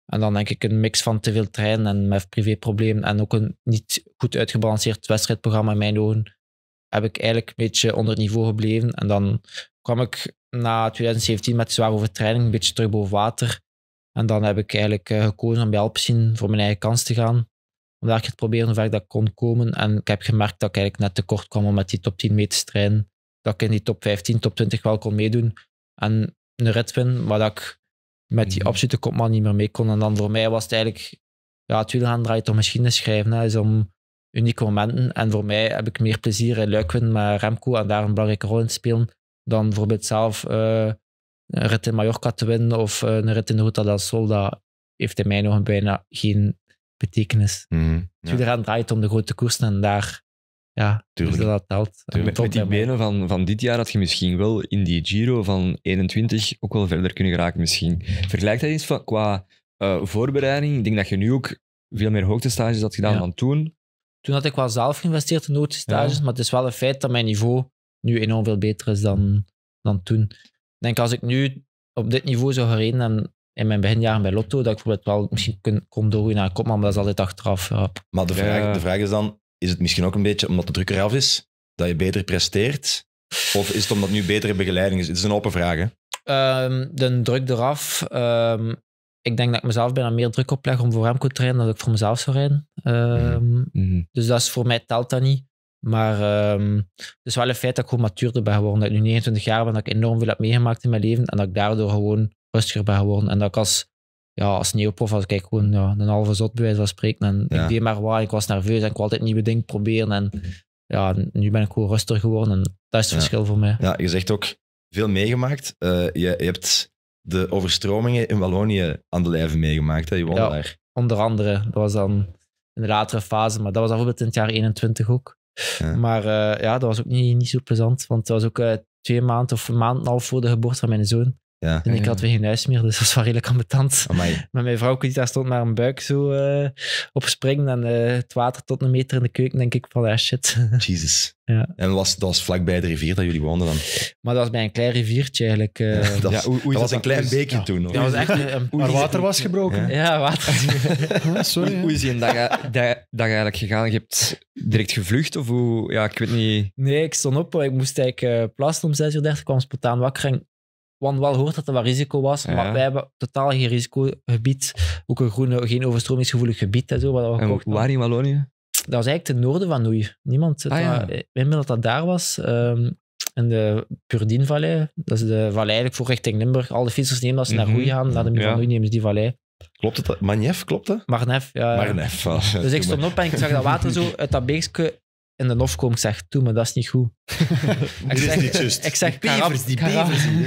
En dan denk ik een mix van te veel trainen en met privéproblemen en ook een niet goed uitgebalanceerd wedstrijdprogramma in mijn ogen, heb ik eigenlijk een beetje onder het niveau gebleven. En dan kwam ik na 2017 met zwaar overtraining een beetje terug boven water. En dan heb ik eigenlijk eh, gekozen om bij Alpecin voor mijn eigen kans te gaan. Om daar te proberen hoe ver dat kon komen. En ik heb gemerkt dat ik eigenlijk net tekort kwam om met die top 10 mee te strijden. Dat ik in die top 15, top 20 wel kon meedoen. En een rit win, maar dat ik met die mhm. absolute kopman niet meer mee kon. En dan voor mij was het eigenlijk... Ja, het wielrennen draait misschien machines schrijven. Het is om unieke momenten. En voor mij heb ik meer plezier in Luikwind met Remco en daar een belangrijke rol in spelen dan bijvoorbeeld zelf eh, een rit in Mallorca te winnen of eh, een rit in de Ruta del Sol, dat heeft in mijn ogen bijna geen betekenis. Mm ja. Iedereen draait om de grote koersen en daar ja, dus dat telt. Met, die benen van, van dit jaar had je misschien wel in die Giro van 21 ook wel verder kunnen geraken misschien. Vergelijk dat eens qua eh, voorbereiding. Ik denk dat je nu ook veel meer hoogtestages had gedaan dan toen. Toen had ik wel zelf geïnvesteerd in hoogtestages, stages, maar het is wel een feit dat mijn niveau nu enorm veel beter is dan, dan toen denk als ik nu op dit niveau zou gereden en in mijn beginjaren bij Lotto, dat ik bijvoorbeeld wel misschien kon, kon doorgaan naar kopman, maar dat is altijd achteraf. Ja. Maar de vraag, de vraag is dan, is het misschien ook een beetje omdat de druk eraf is, dat je beter presteert? Of is het omdat nu betere begeleiding is? Het is een open vraag, hè? Ehm, de druk eraf. Um, ik denk dat ik mezelf bijna meer druk opleg om voor Remco te rijden dan dat ik voor mezelf zou rijden. Ehm, mhm. Dus dat is voor mij telt dat niet. Maar um, het is wel een feit dat ik gewoon matuurder ben geworden. Dat ik nu 29 jaar ben, dat ik enorm veel heb meegemaakt in mijn leven. En dat ik daardoor gewoon rustiger ben geworden. En dat ik als, ja, als neoprof, als ik gewoon ja, een halve zot bij wijze van spreken. En ik deed maar waar, ik was nerveus en ik kon altijd nieuwe dingen proberen. En mhm. ja, nu ben ik gewoon rustiger geworden. En dat is het verschil voor mij. Ja, je zegt ook veel meegemaakt. Eh, je, je, hebt de overstromingen in Wallonië aan de lijve meegemaakt. Hè? Je ja, daar. Onder andere, dat was dan in de latere fase, maar dat was bijvoorbeeld in het jaar 21 ook. Maar eh, ja, dat was ook niet, niet zo plezant, want dat was ook eh, twee maanden of een maand en voor de geboorte van mijn zoon. Ja. En ik had weer geen huis meer, dus dat was wel redelijk ambetant. Amai. Maar mijn vrouw die daar stond naar een buik zo eh, op springen en eh, het water tot een meter in de keuken, denk ik van, ah shit. Jesus Ja. En was, dat was vlakbij de rivier dat jullie woonden dan? Maar dat was bij een klein riviertje eigenlijk. Eh. dat, ja, was een klein beekje toen. Hoor. Dat was echt een, waar water was gebroken. Ja, water. Ah, sorry. Hoe, hoe dat die dag, dag, eigenlijk gegaan? Je hebt direct gevlucht of hoe? Ja, ik weet niet. Nee, ik stond op. Ik moest eigenlijk plassen om 6.30 uur 30. kwam spontaan wakker en want wel hoort dat er wat risico was, maar wij hebben totaal geen risicogebied. Ook een groene, geen overstromingsgevoelig gebied en zo. Wat we waar in Wallonië? Dat was eigenlijk ten noorden van Noei. Niemand ah, ja. dat, dat dat daar was. Um, in de Purdinvallei, dat is de vallei eigenlijk voor richting Limburg. Al de fietsers nemen als ze naar Noei mhm. gaan, naar de ja. Noei nemen ze die vallei. Klopt het? Manjef, klopt dat? Marnef, ja. Marnef, Dus ik stond op en ik zag dat water zo uit dat beekje in de NOF Ik zeg, doe me, dat is niet goed. ik zeg, niet juist. Ik zeg, bevers, die bevers. zien?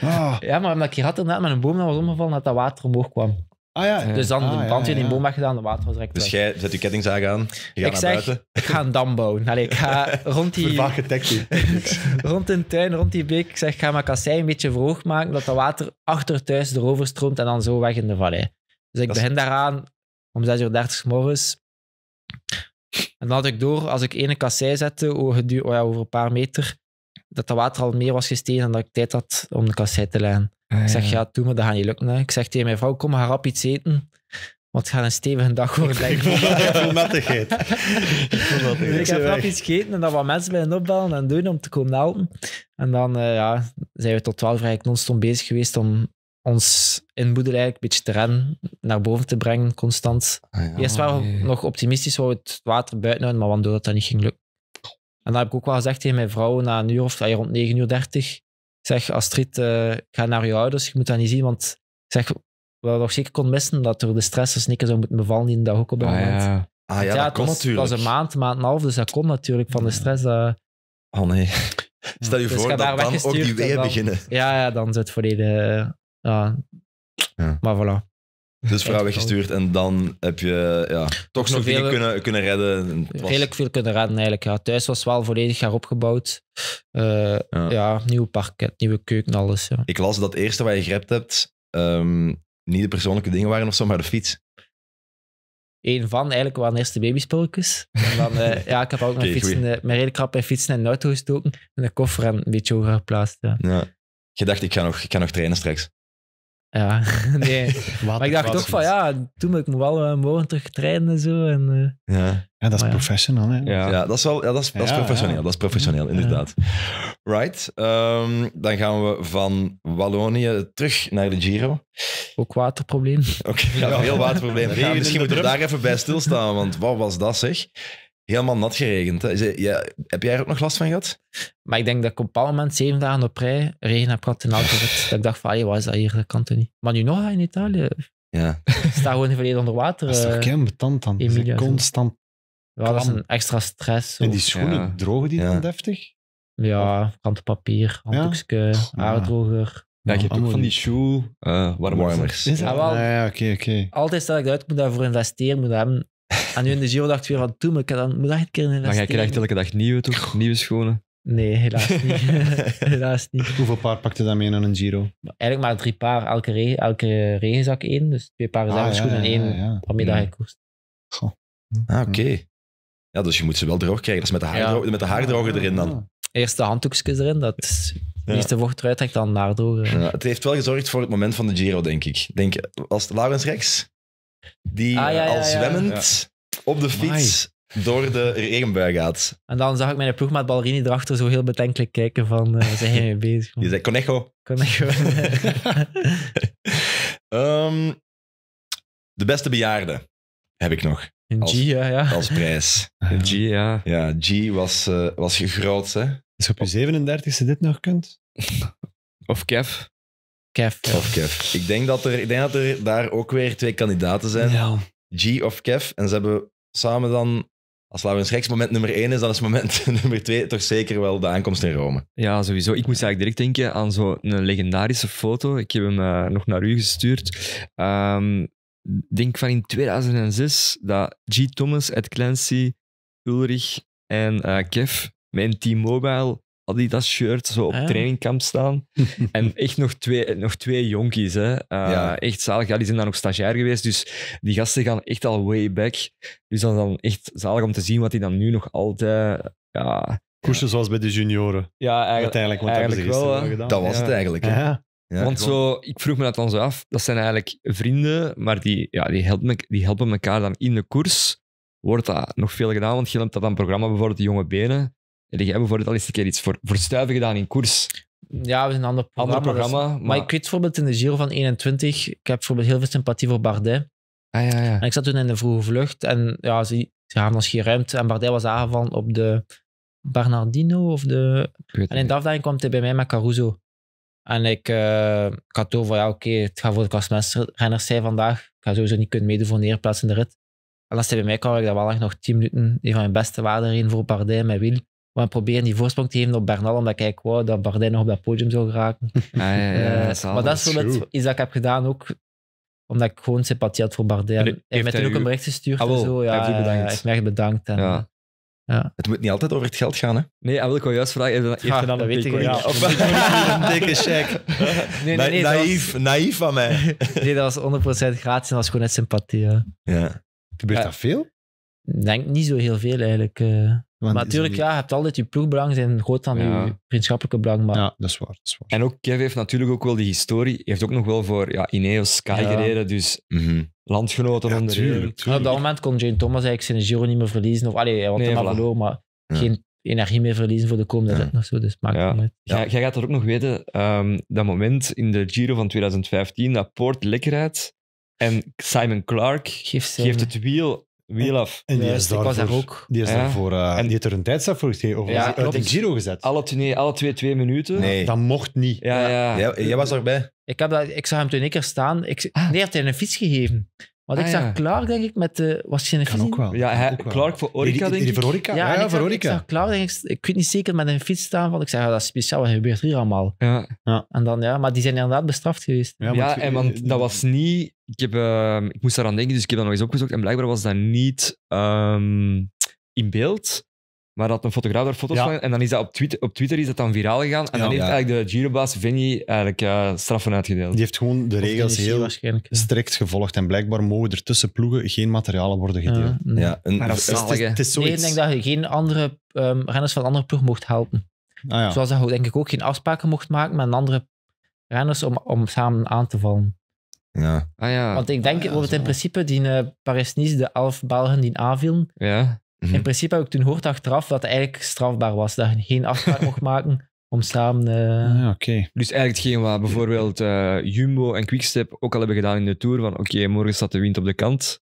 Ah. Ja, maar omdat ik had inderdaad met een boom dat was omgevallen, dat dat water omhoog kwam. Ah, ja. Dus dan ah, de in ja, ja. die boom weggedaan, de water was direct Dus jij zet je kettingzaag aan, je gaat ik naar zeg, buiten. ik ga een dam bouwen. Allee, ik ga rond die... rond de tuin, rond die beek. Ik zeg, ik ga mijn kassei een beetje verhoog maken, dat dat water achter thuis erover stroomt en dan zo weg in de vallei. Dus ik begin daaraan om 6.30 uur 30 morgens. En dan had ik door, als ik ene kassei zette oh, oh over een paar meter, dat het water al meer was gestegen dan dat ik tijd had om de kassei te leggen. Ah, ik zeg, ja, doe me, dat gaat niet lukken. Ik zeg tegen mijn vrouw, kom, maar rap iets eten. Want het gaat een stevige dag worden. Ik voel nattigheid. ik, heb rap iets gegeten en dan wat mensen bij hen opbellen en doen om te komen helpen. En dan eh, ja, zijn we tot 12 eigenlijk non-stop bezig geweest om ons inboedel eigenlijk een beetje te rennen, naar boven te brengen constant. Ah, ja, Eerst waren we ah, nog optimistisch, wou het water buiten houden, maar waardoor dat, dat niet ging lukken. En dan heb ik ook wel gezegd tegen mijn vrouw na een uur of rond 9 uur 30. zeg, Astrid, uh, ga naar je ouders, je moet dat niet zien, want zeg, wat ik nog zeker kon missen, dat door de stress als Nikke zou moeten bevallen die dag ook op dat ah, moment. Ja. Ah ja, dat kon was, natuurlijk. Het was een maand, maand en een half, dus dat kon natuurlijk van de stress. Uh... Oh nee. Stel je dus voor dat dan ook die weer beginnen. Ja, ja, dan zit volledig... Eh, ja. Maar voilà. Dus vrouw weggestuurd en dan heb je ja, toch nog veel kunnen, kunnen redden. Was... Redelijk veel kunnen redden eigenlijk. Ja. Thuis was wel volledig heropgebouwd. opgebouwd eh, ja. ja. nieuw parket, nieuwe keuken, alles. Ja. Ik las dat eerste wat je gerept hebt, ehm, niet de persoonlijke dingen waren of zo, maar de fiets. Eén van, eigenlijk waren eerst de babyspulletjes. dan, eh, ja, ik heb ook mijn, fietsen, eh, mijn redelijk krap fietsen in de auto gestoken. En een koffer een beetje hoger geplaatst. Ja. ja. dacht, ik ga nog, ik ga nog trainen straks. Ja, nee. maar ik dacht toch van, ja, toen ik moet wel uh, eh, morgen terug en zo. En, eh, ja. ja, dat is professional. Hè? Ja. dat is wel, ja, dat is, dat is professioneel. Dat is professioneel, inderdaad. Right, ehm, dan gaan we van Wallonië terug naar de Giro. Ook waterprobleem. Oké, okay, heel waterprobleem. Misschien moeten we daar even bij stilstaan, want wat was dat zeg? helemaal nat geregend. Hè? heb jij er ook nog last van gehad? Maar ik denk dat ik op een bepaald moment zeven dagen op rij regen heb gehad in Alcovet. dat ik dacht van, wat is dat hier? Dat kan toch niet? Maar nu nog in Italië. Ja. Ik sta gewoon volledig onder water. Dat is toch eh, geen betant dan? constant ja, dat is een extra stress. Zo. En die schoenen, drogen die ja. dan deftig? Ja, papier, handdoekje, aardroger. Ja, je hebt ook van die shoe eh, warmers. Ja, oké oké Altijd stel ik uit, moet daarvoor investeren, moet hebben. En nu in de Giro dacht ik weer van, toen moet ik dan, moet echt een keer investeren. Maar jij krijgt elke dag nieuwe, toch? Nieuwe schoenen? Nee, helaas niet. helaas niet. Hoeveel paar pakte dan mee aan een Giro? Eigenlijk maar drie paar, elke, elke regenzak één. Dus twee paar ah, schoenen en één ja, waarmee je koerst. Ah, oké. Ja, dus je moet ze wel droog krijgen. Dat is met de, haar met de haardroger erin dan. Eerst de handdoekjes erin, dat is ja. de vocht eruit trekt, dan naar drogen. Ja, het heeft wel gezorgd voor het moment van de Giro, denk ik. Denk, als Laurens Rex die ah, al zwemmend op de fiets door de regenbui gaat. En dan zag ik mijn ploegmaat Ballerini erachter zo heel bedenkelijk kijken van, eh, zijn jij mee bezig? Die zei, Conejo. Conejo. Ehm, de beste bejaarde heb ik nog Een G, ja, ja. als prijs. G, ja. Ja, G was, eh was groot, hè. Is op je 37e dit nog kunt. Of Kev. Kev. Of Kev. Ik denk, dat er, ik denk dat er daar ook weer twee kandidaten zijn. Ja. G of Kev. En ze hebben samen dan, als Laurens Geks moment nummer één is, dan is moment nummer twee toch zeker wel de aankomst in Rome. Ja, sowieso. Ik moest eigenlijk direct denken aan zo'n legendarische foto. Ik heb hem eh, nog naar u gestuurd. Um, denk van in 2006 dat G. Thomas, Ed Clancy, Ulrich en eh, Kev met T-Mobile dat shirt zo op ah. trainingkamp staan. en echt nog twee, nog twee jonkies. Hè. Eh, echt zalig. Ja, die zijn dan ook stagiair geweest. Dus die gasten gaan echt al way back. Dus dat is dan echt zalig om te zien wat die dan nu nog altijd. Ja, Koersen zoals bij de junioren. Ja, eigenlijk, Uiteindelijk, want eigenlijk wel. Gedaan. Dat was het eigenlijk. Hè? Ja. want zo, ik vroeg me dat dan zo af. Dat zijn eigenlijk vrienden, maar die, ja, die, helpen, die helpen elkaar dan in de koers. Wordt dat nog veel gedaan, want je hebt dat dan programma bijvoorbeeld de Jonge Benen. Heb jij bijvoorbeeld al eens een keer iets voor, voor stuiven gedaan in koers? Ja, we zijn een ander programma. Ander dus- programma maar... ik weet bijvoorbeeld in de Giro van 21, ik heb bijvoorbeeld heel veel sympathie voor Bardet. Ah, ja, ja. En ik zat toen in de vroege vlucht en ja, ze, ze hadden ons geen ruimte. En Bardet was aangevallen op de Bernardino of de... En in de komt hij bij mij met Caruso. En ik, uh, ik had over, ja oké, het gaat voor de klasmenrenners zijn vandaag. Ik ga sowieso niet kunnen meedoen voor een in de rit. En als hij bij mij kwam, ik daar wel echt nog 10 minuten een van mijn beste waarden in voor Bardet en mijn wiel maar proberen die voorsprong te geven op Bernal, omdat ik wou dat Bardet nog op dat podium zou geraken. Ah, ja, ja, eh, dat maar dat is zo iets dat ik heb gedaan ook omdat ik gewoon sympathie had voor Bardet. Hij heeft mij ook een bericht gestuurd ah, en zo. Ja, bedankt. bedankt. ja. Het moet niet altijd over het geld gaan, hè? Nee, ah, wil ik wel juist vragen, Even dan een Ja, een dikke check. Nee, nee, nee, naïef, naïef van mij. nee, dat was 100% gratis en dat was gewoon net sympathie. Ja. Gebeurt dat veel? Ik denk niet zo heel veel, eigenlijk. Eh maar natuurlijk, ja, je hebt altijd je ploegbelang zijn groot dan je vriendschappelijke belang. Maar... Ja, dat is, waar, dat is waar. En ook Kev heeft natuurlijk ook wel die historie. Hij heeft ook nog wel voor ja, Ineos Sky gereden, dus mhm, landgenoten onder Op dat moment kon Jane Thomas eigenlijk zijn Giro niet meer verliezen. Of, allee, hij had nee, voilà. verloren, maar geen energie meer verliezen voor de komende rit nog zo. Dus maakt het uit. Jij gaat dat ook nog weten, ehm, dat moment in de Giro van 2015, dat Poort Lekkerheid. En Simon Clark geeft, geeft het wiel Wielaf, En die is, dus ik was daar ook. Die, is daarvoor, uh, en, die heeft er een tijdstap voor gegeven. Of ja, uit de Giro gezet. Alle, nee, alle twee twee minuten. Nee. Dat mocht niet. Ja, ja. Jij, jij was erbij. Ik, heb dat, ik zag hem toen één er staan. Ik, ah. Nee, hij een fiets gegeven. Want ik ah, zag klaar denk ik, met de... Was Kan ook wel. Ja, hij, voor Orica, denk ik. Voor Ja, Ik zag klaar denk ik, ik weet niet zeker, met een fiets staan. Van, ik zei, ja, ah, dat is speciaal, wat gebeurt hier allemaal? Ja. ja. En dan, ja, maar die zijn inderdaad bestraft geweest. Ja, en want eh, dat was niet... Ik, heb, ehm, ik moest eraan denken, dus ik heb dat nog eens opgezocht. En blijkbaar was dat niet ehm, in beeld. Maar dat een fotograaf daar foto's ja. van en dan is dat op Twitter, op Twitter is dat dan viraal gegaan. En dan heeft eigenlijk de Girobaas Vinny eigenlijk eh, straffen uitgedeeld. Die heeft gewoon de regels heel strikt gevolgd. En blijkbaar mogen er tussen ploegen geen materialen worden gedeeld. ja, een, maar dat ik denk dat je geen andere ehm, renners van andere ploeg mocht helpen. Ah, Zoals dat je denk ik ook geen afspraken mocht maken met een andere renners om, om samen aan te vallen. Ja. Ah, ja. Want ik denk ah, ja, in principe die uh, Paris-Nice, de elf Belgen die aanvielen, ja. Mhm. In principe heb ik toen gehoord achteraf dat het eigenlijk strafbaar was. Dat je geen afspraak mocht maken om samen... Uh... oké. Dus eigenlijk hetgeen wat bijvoorbeeld eh, Jumbo en Quickstep ook al hebben gedaan in de Tour. Van oké, morgen staat de wind op de kant.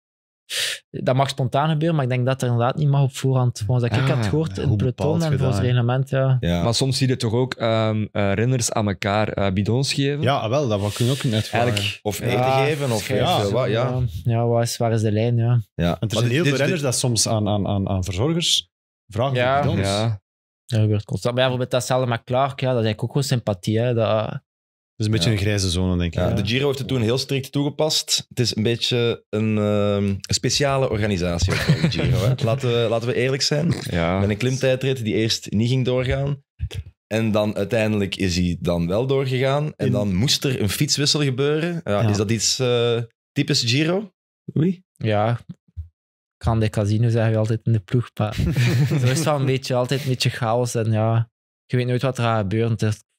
Dat mag spontaan gebeuren, maar ik denk dat er inderdaad niet mag op voorhand. Volgens dat ik ah, had gehoord, in het peloton en volgens het reglement, ja. Maar soms zie je toch ook um, renners aan elkaar uh, bidons geven? Ja, wel, dat kun je ook net vragen. Of eten geven, of ja, wat, ja. ja waar, is, waar is de lijn, ja. ja. Want er zijn heel veel renners dat soms aan, aan, aan, aan verzorgers vragen ja, bidons. Ja. Dat gebeurt constant. Maar bijvoorbeeld datzelfde met Clark, ja, dat is eigenlijk ook wel sympathie. Hè. Dat, is een beetje een grijze zone, denk ik. Ja. De Giro heeft het toen heel strikt toegepast. Het is een beetje een ehm, speciale organisatie, de Giro. Hè? Laten, we, laten we eerlijk zijn. Ja. Met een klimtijdrit die eerst niet ging doorgaan. En dan uiteindelijk is hij dan wel doorgegaan. En dan moest er een fietswissel gebeuren. Ja, Is dat iets eh, typisch Giro? Oei. Ja, kan de casino zeggen altijd in de ploeg. Maar is wel een beetje, altijd een beetje chaos. En ja, je weet nooit wat er gaat gebeuren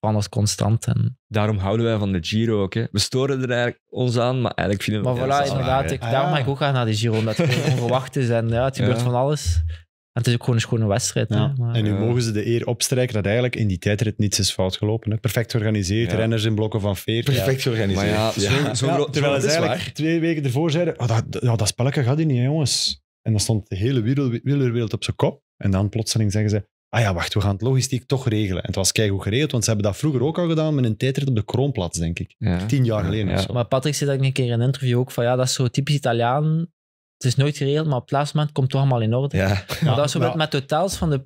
alles constant. En... Daarom houden wij van de Giro ook. Hè. We storen er eigenlijk ons aan, maar eigenlijk vinden we Maar voilà, inderdaad. Ik, daarom ga ah, ik ook gaan naar de Giro, omdat het onverwacht is en ja, het gebeurt van alles. En het is ook gewoon een schone wedstrijd. Maar, en nu mogen ze de eer opstrijken dat eigenlijk in die tijdrit niets is fout gelopen. Hè. Perfect georganiseerd, renners in blokken van 40. Perfect georganiseerd. Zo, zo terwijl ze eigenlijk twee weken ervoor zeiden, oh, dat, dat, spelletje gaat hier niet, jongens. En dan stond de hele wielerwereld op zijn kop. En dan plotseling zeggen ze, ah ja, wacht, we gaan het logistiek toch regelen. En het was keigoed geregeld, want ze hebben dat vroeger ook al gedaan met een tijdrit op de Kroonplaats, denk ik. Tien jaar geleden Maar Patrick zei dat een keer in een interview ook van, ja, dat is zo typisch Italiaan. Het is nooit geregeld, maar op het laatste moment komt het toch allemaal in orde. Maar dat is zo met, met hotels van de...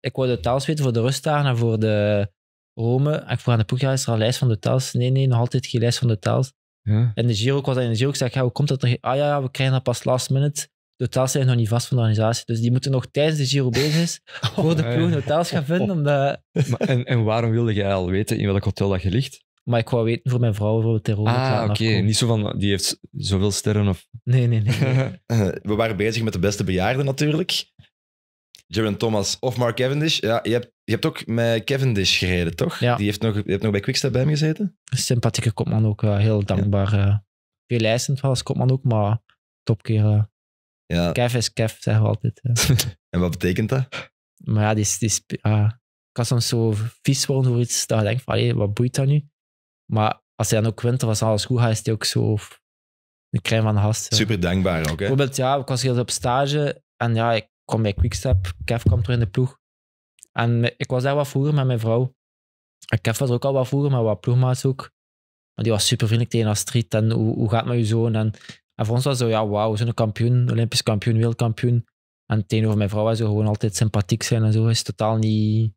Ik wou de weten voor de rustdagen en voor de Rome. En ik vroeg aan de ploeg, is er een lijst van de hotels? Nee, nee, nog altijd geen lijst van de taals. En de Giro, ik was in de Giro, ik zei, hoe komt dat? Er? Ah ja, we krijgen dat pas last minute de hotels zijn nog niet vast van de organisatie. Dus die moeten nog tijdens de Giro bezig is voor de oh, ploeg hotels gaan vinden. Omdat... Maar, en, en waarom wilde jij al weten in welk hotel dat je ligt? Maar ik wou weten voor mijn vrouw bijvoorbeeld ter Ah, oké. Niet zo van, die heeft zoveel sterren of... Nee, nee, nee. Eh, we waren bezig met de beste bejaarden natuurlijk. Jaron Thomas of Mark Cavendish. Ja, je hebt, je hebt ook met Cavendish gereden, toch? Ja. Die heeft nog, je hebt nog bij Quickstep bij hem gezeten. Sympathieke kopman ook. Eh, heel dankbaar. Eh. veel eisend wel als kopman ook, maar topkeren. Ja. Kev is Kev, zeggen we altijd. en wat betekent dat? Maar ja, die, die, uh, ik kan soms zo vies worden voor iets dat je denkt van, wat boeit dat nu? Maar als hij dan ook wint, was, alles goed hij is hij ook zo een klein van de gast. Super dankbaar ook, hè? Bijvoorbeeld, ja, ik was heel op stage en ja, ik kwam bij Quickstep, Kev kwam er in de ploeg. En ik was daar wat vroeger met mijn vrouw. En Kev was er ook al wat vroeger, met wat ploegmaats ook. Maar die was super vriendelijk tegen Astrid en hoe, gaat het met je zoon? En en voor ons was zo, ja, wauw, zo'n kampioen, Olympisch kampioen, wereldkampioen. En tegenover mijn vrouw was zo gewoon altijd sympathiek zijn en zo. Hij is totaal niet...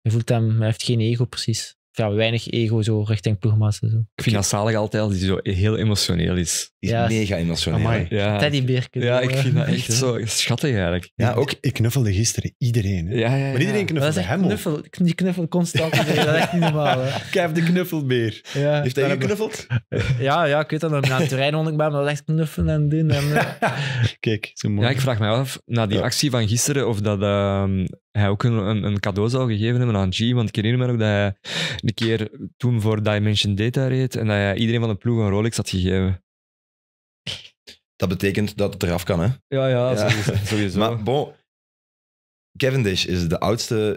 Hij voelt hem, hij heeft geen ego precies. Of ja, weinig ego zo richting en Ik vind dat zalig altijd als hij zo heel emotioneel is is mega emotioneel. Ja. Teddybeerke. Ja, ik vind dat echt zo schattig eigenlijk. Ja, ook, ik knuffelde gisteren iedereen. Ja, ja, Maar iedereen knuffelde hem knuffel, ook. Die knuffel constant. dat is echt niet normaal. Kev de knuffelbeer. Heeft hij geknuffeld? Ja, ja, ik weet dat. Naar het terrein rond ik maar dat echt knuffelen en doen. En, eh. Kijk, zo mooi. Ja, ik vraag me af, na die actie van gisteren, of dat ehm, hij ook een, een, een, cadeau zou gegeven hebben aan G. Want ik herinner me ook dat hij een keer toen voor Dimension Data reed en dat hij iedereen van de ploeg een Rolex had gegeven dat betekent dat het eraf kan, hè? Ja, ja, sowieso. sowieso. maar bon, Cavendish is de oudste,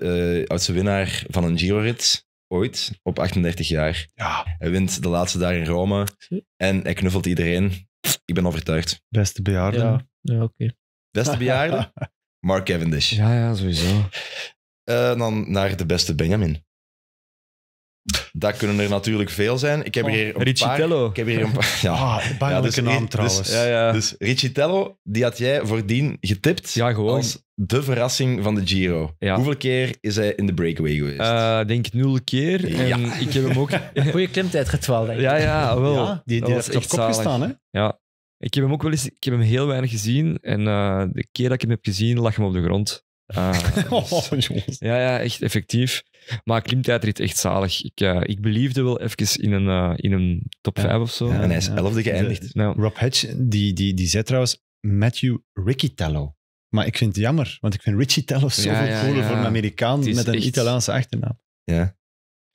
eh, winnaar van een Giro-rit ooit, op 38 jaar. Ja. Hij wint de laatste daar in Rome en hij knuffelt iedereen. Ik ben overtuigd. Beste bejaarde. Ja, oké. Beste bejaarde? Mark Cavendish. Ja, ja, sowieso. Eh, dan naar de beste Benjamin. Dat kunnen er natuurlijk veel zijn. Ik heb oh. hier een Paar, ik heb hier een paar, ja. Ah, ja, dus naam dus- trouwens. Dus, ja, ja. dus, dus die had jij voordien getipt ja, gewoon. als de verrassing van de Giro. Hoeveel keer is hij in de breakaway geweest? Eh, ik denk nul keer. En ja. ik heb hem ook... Goeie klimtijd getwaald, denk Ja, ja, wel. die die heeft op kop gestaan, hè? Ja. Ik heb hem ook wel eens... Ik heb hem heel weinig gezien. En eh, de keer dat ik hem heb gezien, lag hem op de grond. Eh, oh, ja, ja, echt effectief. Maar klimtijdrit echt zalig. Ik, uh, ik beliefde wel even in een, eh, in een top 5 of zo. en hij is 11e geëindigd. Rob Hatch, die, die, die zei trouwens Matthew Riccitello. Maar ik vind het jammer, want ik vind Riccitello zoveel cooler voor een Amerikaan met een Italiaanse achternaam. Ja.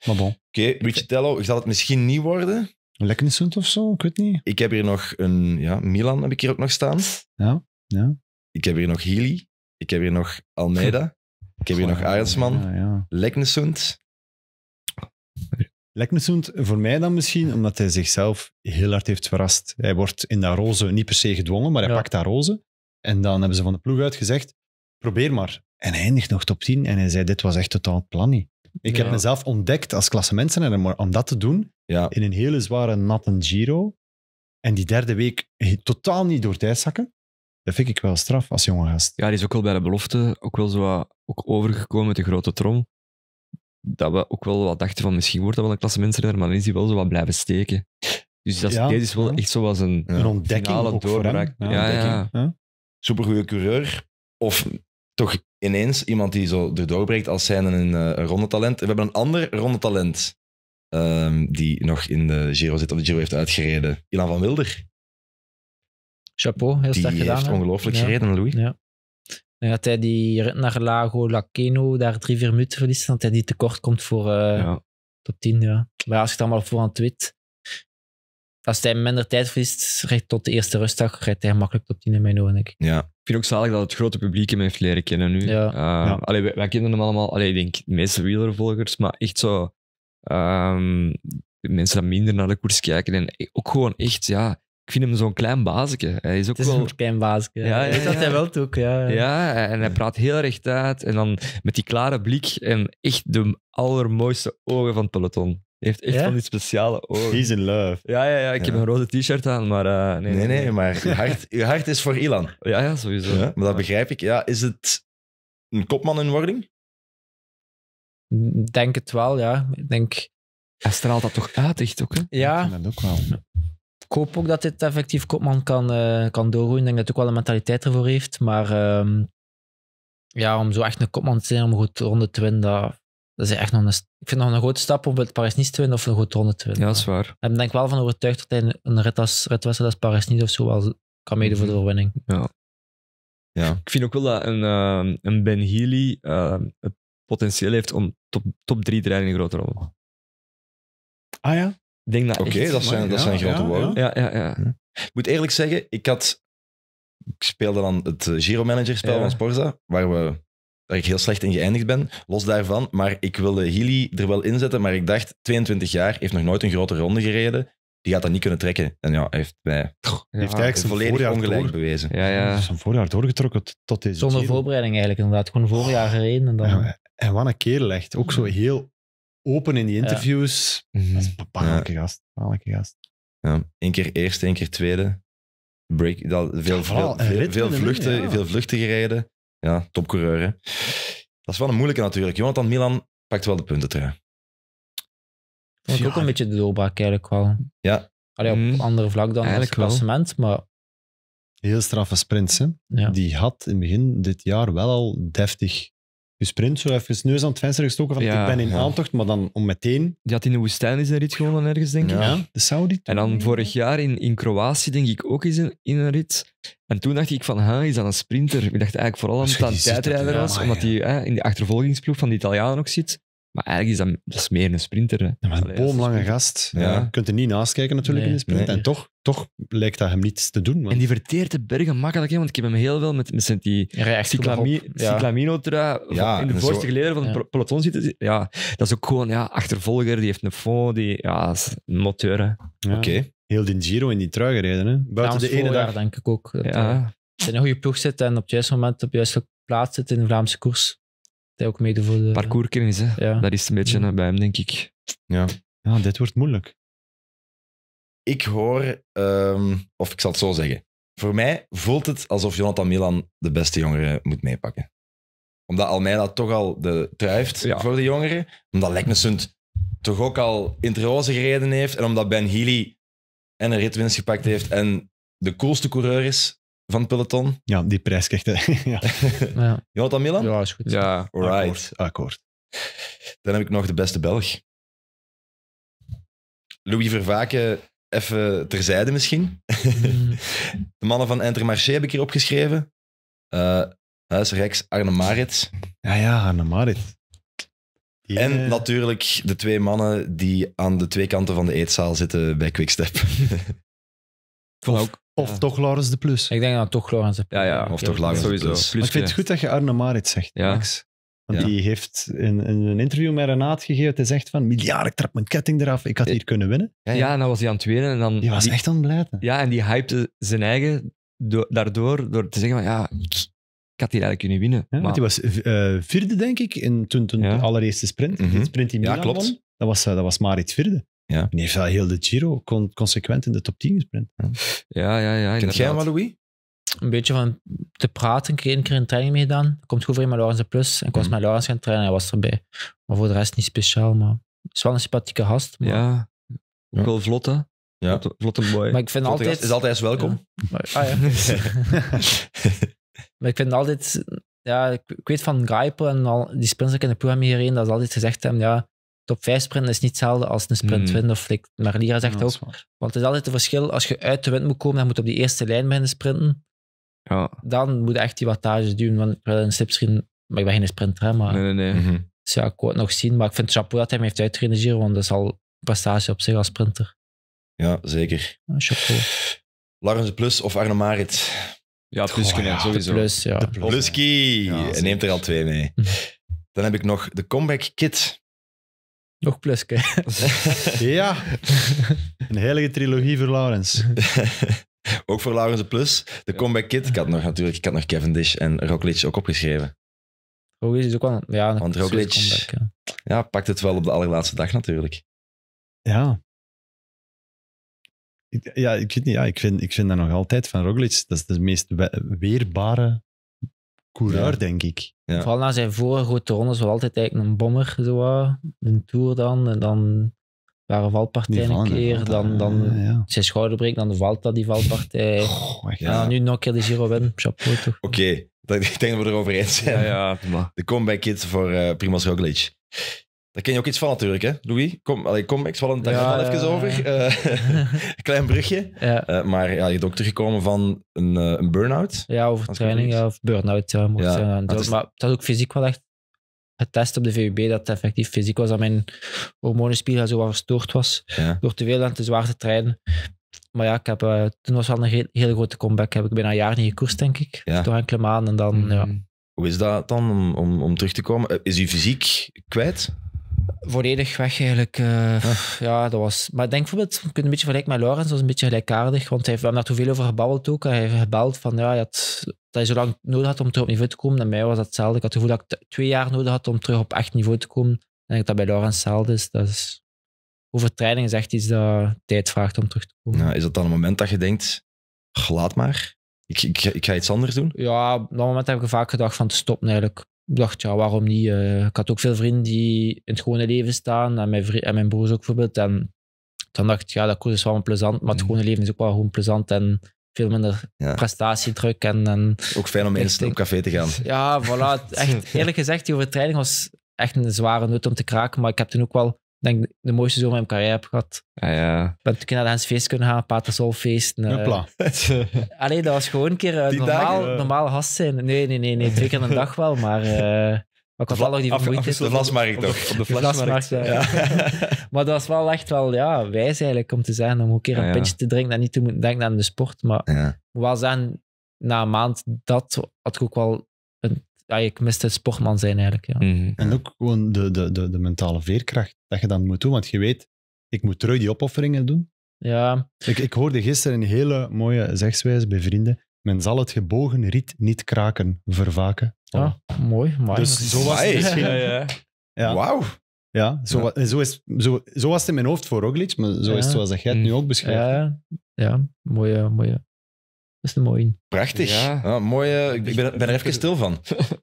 Maar bon. Oké, okay, Riccitello zal het misschien niet worden. lekkensund of zo, ik weet niet. Ik heb hier nog een, ja, Milan heb ik hier ook nog staan. Ja, ja. Ik heb hier nog Healy. Ik heb hier nog Almeida. Ik heb hier nog Arendsman, Leknesund. Leknesund, voor mij dan misschien, omdat hij zichzelf heel hard heeft verrast. Hij wordt in dat roze niet per se gedwongen, maar hij pakt dat roze. En dan hebben ze van de ploeg uit gezegd, probeer maar. En hij eindigt nog top 10 en hij zei, dit was echt totaal plan niet. Ik heb mezelf ontdekt als klassementsrenner, maar om dat te doen, in een hele zware natte Giro, en die derde week eh, totaal niet door tijd zakken, dat vind ik wel straf als jongen gast. Ja, die is ook wel bij de belofte ook wel zo ook overgekomen met de grote trom. Dat we ook wel wat dachten van misschien wordt dat wel een klasse mensen, maar dan is hij wel zo wat blijven steken. Dus dat, deze is wel echt zo als een, een ontdekking doorbraak. Voor hem. Ja, ja, Supergoeie coureur. Of toch ineens iemand die zo erdoor breekt als zijn een eh, ronde rondetalent. We hebben een ander rondetalent um, ehm, die nog in de Giro zit, of de Giro heeft uitgereden. Ilan van Wilder. Chapeau, heel sterk gedaan. Die heeft ongelooflijk gereden, Louis. Ja. En dat hij die naar Lago Laceno daar drie, vier minuten verliest, dat hij die tekort komt voor uh, ja. top 10. Ja. Maar als ik het allemaal voor aan twit, als hij minder tijd verliest, recht tot de eerste rustdag, rijdt hij makkelijk top 10 in mijn ogen, ik. Ja, ik vind ook zalig dat het grote publiek hem heeft leren kennen nu. Ja. Uh, wij, kennen hem allemaal, allee, ik denk de meeste wielervolgers, maar echt zo... Ehm, mensen dat minder naar de koers kijken en ook gewoon echt, ja ik vind hem zo'n klein baasje. Hij is ook is wel... een klein baasje. Ja, ja, dat hij wel ook. Ja. ja, en hij praat heel recht uit. En dan met die klare blik en echt de allermooiste ogen van het peloton. Hij heeft echt van die speciale ogen. He's in love. Ja, ja, ja ik heb een rode t-shirt aan, maar... Eh, nee, nee, nee, maar je hart, je hart is voor Ilan. Ja, ja sowieso. maar dat begrijp ik. Ja, is het een kopman in wording? Denk het wel, ja. Ik denk... Hij straalt dat toch uit, echt ook? Hè? Ja. Dat ook wel ik hoop ook dat dit effectief Kopman kan, eh, kan doorgroeien. Ik denk dat hij ook wel een mentaliteit ervoor heeft. Maar ehm, ja, om zo echt een Kopman te zijn, om een goed ronde te winnen, dat, is echt nog een, ik vind nog een grote stap om het Paris niet te winnen of een goed ronde te winnen. Ja, dat is waar. Ik ben denk wel van overtuigd dat hij een rit als, ritwedstrijd als Parijs niet of zo wel kan meedoen voor de mhm. overwinning. Ja. ja. Ik vind ook wel dat een, ehm, een Ben Healy ehm, het potentieel heeft om top, top 3 te rijden in grote ronde. Ah ja? Ik denk dat Oké, dat zijn, dat zijn grote woorden. Ja, ja, ja. Hm. Ik moet eerlijk zeggen, ik had... Ik speelde dan het eh, Giro Manager spel van Sporza, waar we dat ik heel slecht in geëindigd ben, los daarvan. Maar ik wilde Hilly er wel inzetten, maar ik dacht, 22 jaar, heeft nog nooit een grote ronde gereden. Die gaat dat niet kunnen trekken. En ja, heeft heeft eigenlijk zijn volledig ongelijk door. bewezen. Ja, ja. voorjaar doorgetrokken tot deze Zonder voorbereiding eigenlijk, inderdaad. Gewoon voorjaar oh. gereden. En, dan... en wat een kerel Ook zo heel open in die interviews. Mhm. Dat is een bangelijke gast. gast. Ja, Eén keer eerste, één keer tweede. Break, dat, veel, veel, veel, vluchten, veel vluchten gereden. Ja, topcoureur. Hè. Dat is wel een moeilijke natuurlijk. Jonathan Milan pakt wel de punten terug. Dat is ook een beetje de doorbraak eigenlijk wel. Ja. Allee, op mhm. andere vlak dan het klassement, maar... Heel straffe sprints, Die had in het begin dit jaar wel al deftig je sprint zo even neus aan het venster gestoken van ik ben in aantocht, maar dan om meteen... Die had in de woestijn is een rit gewoon ergens, denk ja. ik. de Saudi. En dan vorig jaar in, in Kroatië, denk ik, ook eens in, een rit. En toen dacht ik van, is dat een sprinter? Ik dacht eigenlijk vooral omdat het een tijdrijder was, omdat hij in de achtervolgingsploeg van de Italianen ook zit. Maar eigenlijk is dat, meer een sprinter. Hè. een boomlange gast. Ja. Je kunt er niet naast kijken natuurlijk in de sprint. En toch, toch lijkt dat hem niets te doen. En die verteert de bergen makkelijk, hè, want ik heb hem heel veel met, met die cyclamino in de voorste geleden van het peloton zitten. Ja, dat is ook gewoon ja, achtervolger, die heeft een fond, die ja, is een moteur. Oké. Heel din Giro in die trui gereden. Hè. Buiten de ene dag. denk ik ook. ja. Eh, Als je in een goede ploeg zit en op het juiste moment op de juiste plaats zit in de Vlaamse koers, hij ook mede voor de... Parcourskennis, Ja. Dat is een beetje ja. Mm. Eh, bij hem, denk ik. Ja. ja, dit wordt moeilijk. Ik hoor, ehm, of ik zal het zo zeggen. Voor mij voelt het alsof Jonathan Milan de beste jongeren moet meepakken. Omdat Almeida toch al de truift voor de jongeren. Omdat Leknesund toch ook al in gereden heeft. En omdat Ben Healy en een ritwinst gepakt heeft. En de coolste coureur is van het peloton. Ja, die prijs krijgt hij. ja. ja. dat, Milan? Ja, is goed. Ja, Akkoord, akkoord. Dan heb ik nog de beste Belg. Louis Vervaken, even terzijde misschien. Mm. de mannen van Intermarché heb ik hier opgeschreven. Uh, Huis Rex, Arne Ja, ja, Arne Marit. En natuurlijk de twee mannen die aan de twee kanten van de eetzaal zitten bij Quickstep. vond, ook of toch Laurens de Plus. Ik denk dan toch Laurens de Plus. Ja, ja. Of toch Laurens sowieso. Plus. ik vind het goed dat je Arne Marit zegt, Max. Want die heeft in, een interview met Renaat gegeven, Hij zegt van, miljard, ik trap mijn ketting eraf, ik had hier kunnen winnen. Ja, en dan was hij aan het winnen. En dan, die was echt aan het blijven. Ja, en die hypte zijn eigen daardoor, door te zeggen van, ja, ik had hier eigenlijk kunnen winnen. maar... Die was eh, vierde, denk ik, in, toen, toen de allereerste sprint. Mm sprint in ja, klopt. Dat was, eh, dat was Marit vierde. Ja. En heeft wel heel de Giro consequent in de top 10 gesprint. Ja, ja, ja. ja Kent jij Louis? Een beetje van te praten. een keer een training mee gedaan. Komt goed voor in met Laurens Plus. En ik was mhm. met Laurens gaan trainen. Hij was erbij. Maar voor de rest niet speciaal. Maar het is wel een sympathieke gast. Maar... Ja. Ook wel vlot, Ja. Vlot, boy. Maar ik vind altijd... Is altijd welkom. Maar, ah, ja. maar ik vind altijd... Ja, ik, weet van Grijpel en al die sprints in de ploeg hierheen, dat is altijd gezegd hebben, ja, op 5 sprinten is niet hetzelfde als een sprint hmm. win. Mm. Of zegt ook. Want het is altijd het verschil. Als je uit de wind moet komen, dan moet op die eerste lijn beginnen sprinten. Ja. Dan moet je echt die wattages duwen. Want ik een slipstream, maar ik ben geen sprinter. maar... Nee, nee, nee. Mhm. Dus ja, ik wil het nog zien. Maar ik vind het chapeau dat hij me heeft uitgerenegeerd. Want dat is al een prestatie op zich als sprinter. Ja, zeker. Ja, chapeau. Larens Plus of Arno Marit? Ja, Plus kunnen oh, sowieso. plus, ja. Pluski. Ja, neemt er al twee mee. Mhm. Dan heb ik nog de comeback kit. Nog pluske. ja. Een heilige trilogie voor Laurens. ook voor Laurens Plus. De Comeback Kid. Ik had nog, natuurlijk, ik had nog Kevin Dish en Roglic ook opgeschreven. Roglic is ook wel... Ja, Want Roglic ja. ja. pakt het wel op de allerlaatste dag natuurlijk. Ja. Ik, ja, ik, ja, ik, vind, ik vind dat nog altijd van Roglic. Dat is de meest weerbare coureur, denk ik. Ja. Vooral na zijn vorige grote rondes wel altijd eigenlijk een bommer, zo, een tour dan. En dan waren valpartijen een keer, dan, dan ja, zijn breekt, dan de dat die valpartij. Nou, nu nog een keer de Giro win, Oké, ik denk dat we erover eens zijn. De comeback kids voor uh, Primoz Roglic. Daar ken je ook iets van natuurlijk, hè, Louis? Kom, allee, kom ik zal het daar even over. Eh, klein brugje. Ja. Eh, maar ja, je bent ook teruggekomen van een, eh, een burn-out. Ja, over training of burn-out. Ja, mocht, ja. is... Maar het had ook fysiek wel echt getest op de VUB dat effectief fysiek was. Dat mijn hormonenspiegel zo verstoord was door te veel en te zwaar te trainen. Maar ja, ik heb, toen was wel een heel, hele grote comeback. Heb ik bijna een jaar niet gekoerst, denk ik. Door enkele maanden en dan, ja. Mhm. Hoe is dat dan om, om, om terug te komen? Is je fysiek kwijt? volledig weg eigenlijk. Uh, ja. dat was. Maar denk bijvoorbeeld, je kunt een beetje vergelijken met Laurens, dat is een beetje gelijkaardig. Want hij heeft daar naartoe veel over gebabbeld ook. Hij heeft gebeld van ja, had, dat hij zo lang nodig had om terug op niveau te komen. En mij was dat hetzelfde. Ik had het gevoel dat ik twee jaar nodig had om terug op echt niveau te komen. En dat bij Laurens hetzelfde is. Dat is training is echt iets dat tijd vraagt om terug te komen. is dat dan een moment dat je denkt, laat maar, ik, ik, ga iets anders doen? Ja, op dat moment heb ik vaak gedacht van te stoppen eigenlijk ik dacht, ja, waarom niet? Eh, ik had ook veel vrienden die in het gewone leven staan. En mijn, en mijn broers ook bijvoorbeeld. En dan dacht ik, ja, dat koers is wel plezant. Maar het mhm. gewone leven is ook wel gewoon plezant. En veel minder prestatiedruk. En, ook fijn om eens op café te gaan. Ja, voilà. Echt, eerlijk gezegd, die overtreding was echt een zware nut om te kraken. Maar ik heb toen ook wel denk de mooiste zomer in mijn carrière heb gehad. Ja. Ah, ja. Ik ben natuurlijk naar de Hens feest kunnen gaan, Patersolfeest. Uh, Allee, dat was gewoon een keer eh, normaal, dagen, normaal gast zijn. Nee, nee, nee, nee, twee keer een dag wel, maar... Uh, maar ik had wel nog die vermoeidheid. De vlasmarkt toch? Op de vlasmarkt, ja. maar dat was wel echt wel ja, wijs eigenlijk om te zeggen, om een keer een ah, ja, te drinken en niet te moeten denken aan de sport. Maar ja. wel zijn, na een maand dat had ik ook wel ja, ik miste het sportman zijn eigenlijk. Ja. Mhm. En ook gewoon de, de, de, de, mentale veerkracht dat je dan moet doen, want je weet, ik moet terug die opofferingen doen. Ja. Ik, ik hoorde gisteren een hele mooie zegswijze bij vrienden. Men zal het gebogen riet niet kraken, vervaken. Ja, mooi. maar Dus zo was het misschien... Ja, ja. ja. Wauw. Ja, zo, Zo, is, zo, zo was het in mijn hoofd voor Roglic, maar zo is het zoals jij het nu mhm. ook beschrijft. Ja, ja. mooie, mooie dat is een mooie. Prachtig. Ja. mooie, ik ben, ben, er even stil van.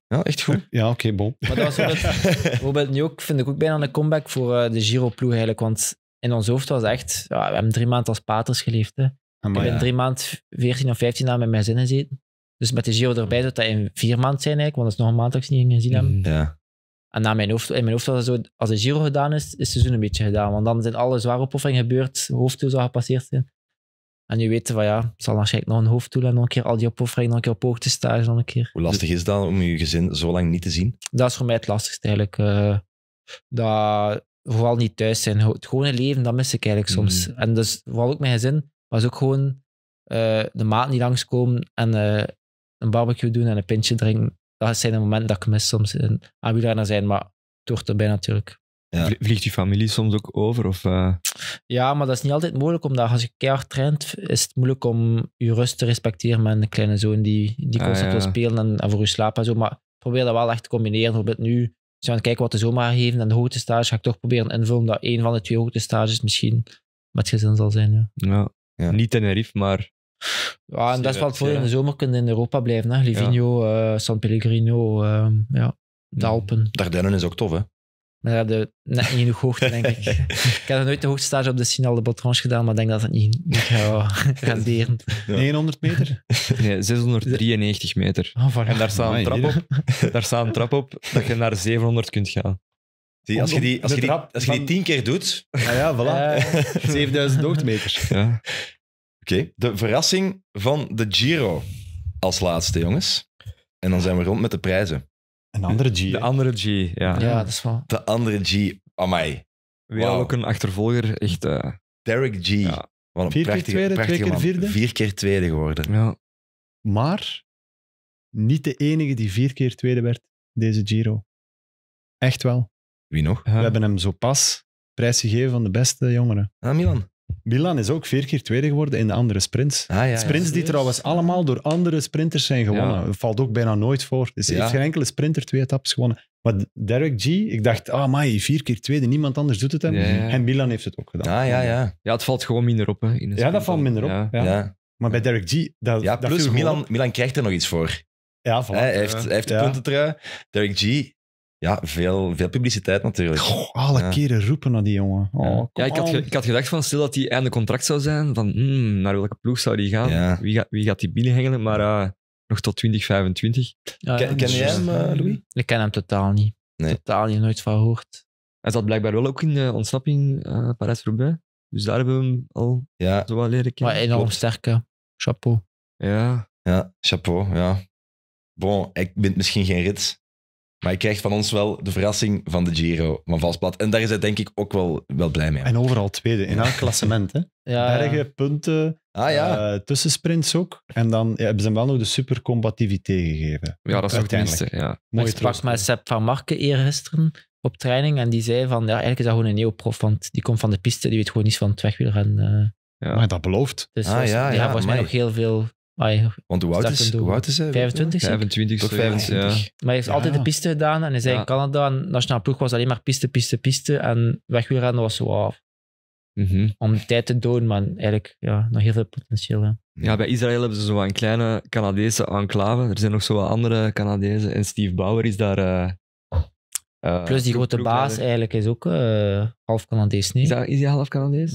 Ja, echt goed. Ja, oké, okay, Maar dat was bijvoorbeeld, nu vind ik ook bijna een comeback voor eh, de Giro-ploeg eigenlijk. Want in ons hoofd was echt, ja, we hebben drie maanden als paters geleefd. Hè. Ah, ik ben drie maanden, 14 of 15 jaar met mijn zinnen gezeten. Dus met de Giro erbij zou dat in vier maanden zijn eigenlijk, want dat is nog een maand dat ik ze niet gezien hebben. Ja. En na mijn hoofd, in mijn hoofd was het zo, als de Giro gedaan is, is het seizoen een beetje gedaan. Want dan zijn alle zware opofferingen gebeurd, hoofdtoe zou gepasseerd zijn. En je weet van ja, het zal waarschijnlijk nog een hoofddoel en dan een keer al die opoffering, nog een keer op hoogte stage, nog een keer. Hoe lastig is dat om je gezin zo lang niet te zien? Dat is voor mij het lastigste eigenlijk. Eh, dat vooral niet thuis zijn. Het gewone leven, dat mis ik eigenlijk hmm. soms. En dus vooral ook mijn gezin, was ook gewoon eh, de maat niet langskomen en eh, een barbecue doen en een pintje drinken. Dat zijn de momenten dat ik mis soms. En aan wie zijn, maar het hoort erbij natuurlijk. Vliegt je familie soms ook over? Of, eh? Ja, maar dat is niet altijd moeilijk, omdat als je keihard traint, is het moeilijk om je rust te respecteren met een kleine zoon die, die ah, constant wil spelen en, voor je slaap zo. Maar probeer dat wel echt te combineren. Bijvoorbeeld nu, als we aan kijken wat de zomer geeft en de stage ga ik toch proberen invullen dat een van de twee stages misschien met gezin zal zijn. Ja. ja. ja. Niet Tenerife, maar... Ja, en dat is wat voor in de zomer kunnen in Europa blijven. Hè. Livigno, eh, San Pellegrino, eh, ja. de mm. Alpen. Dardenne is ook tof, hè? Dan gaat de net niet genoeg hoogte, denk ik. ik heb nog nooit de hoogtestage op de Sinal de Botrange gedaan, maar denk dat het niet, niet gaat renderen. 900 meter? Nee, 693 meter. Ah, en daar staat, een trap op, daar staat trap op dat je naar 700 kunt gaan. Die, als, je die, als, je die, als je die tien keer doet... Ah ja, voilà. 7000 eh. hoogtemeters. Ja. Oké, de verrassing van de Giro als laatste, jongens. En dan zijn we rond met de prijzen. Een andere G. De andere G, ja. Ja, dat is wel... De andere G. Amai. Weer ook een achtervolger. Echt, eh, Derek G. Ja. een Vier keer tweede, twee keer vierde? Vier keer tweede geworden. ja. Maar niet de enige die vier keer tweede werd deze Giro. Echt wel. Wie nog? We hebben hem zo pas prijs gegeven van de beste jongeren. Ah, Milan. Milan is ook vier keer tweede geworden in de andere sprints. Ah, sprints die trouwens allemaal door andere sprinters zijn gewonnen. valt ook bijna nooit voor. Dus heeft geen enkele sprinter twee etappes gewonnen. Maar Derek G, ik dacht, ah mai, vier keer tweede, niemand anders doet het hem. En Milan heeft het ook gedaan. Ah, ja, ja. ja, het valt gewoon minder op. Hè, in ja, dat valt minder op. Ja. Maar bij Derek G... Dat, ja, plus Milan, Milan krijgt er nog iets voor. Ja, voilà. Hij heeft, hij heeft de puntentrui. Derek G ja, veel, veel publiciteit natuurlijk. Goh, alle keren roepen naar die jongen. Oh, ja, ik had, ik had gedacht van stil dat hij einde contract zou zijn, van hmm, naar welke ploeg zou die gaan? Wie, gaat, wie gaat die binnenhengelen? Maar eh, nog tot 2025. ken, jij dus- hem, uh, Louis? Ik ken hem totaal niet. Totaal niet, nooit van hoort Hij zat blijkbaar wel ook in de ontsnapping uh, Parijs-Roubaix. Dus daar hebben we hem al zo wel leren kennen. Maar enorm sterke. Chapeau. Ja. Ja, chapeau, ja. Bon, ik ben misschien geen rit, maar je krijgt van ons wel de verrassing van de Giro van Valsblad. En daar is hij denk ik ook wel, wel blij mee. En overal tweede, in elk klassement. Hè? Bergen, punten, ah, eh, tussensprints ook. En dan ja, hebben ze hem wel nog de supercombativiteit gegeven. Ja, dat is het minste. Ja. Mooi ik sprak met Sepp van Marken gisteren op training en die zei van, ja, eigenlijk is dat gewoon een nieuwe prof want die komt van de piste, die weet gewoon niets van het wegwielrennen. Uh. Ja. Maar dat belooft. Dus ah, ja, die ja, hebben mij nog heel veel want hoe oud, is, is hij? 25? 25, 25 ja. Maar hij heeft altijd de piste gedaan en hij zei in Canada, nationaal nationale ploeg was alleen maar piste, piste, piste. En wegwielrennen was zo af. Mm Om tijd te doen, maar eigenlijk ja, nog heel veel potentieel. Ja, bij Israël hebben ze zo'n kleine Canadese enclave. Er zijn nog zo wat andere Canadezen. En Steve Bauer is daar eh, eh, Plus die grote baas eigenlijk is ook eh, half Canadees, niet? Is, dat, is hij half Canadees?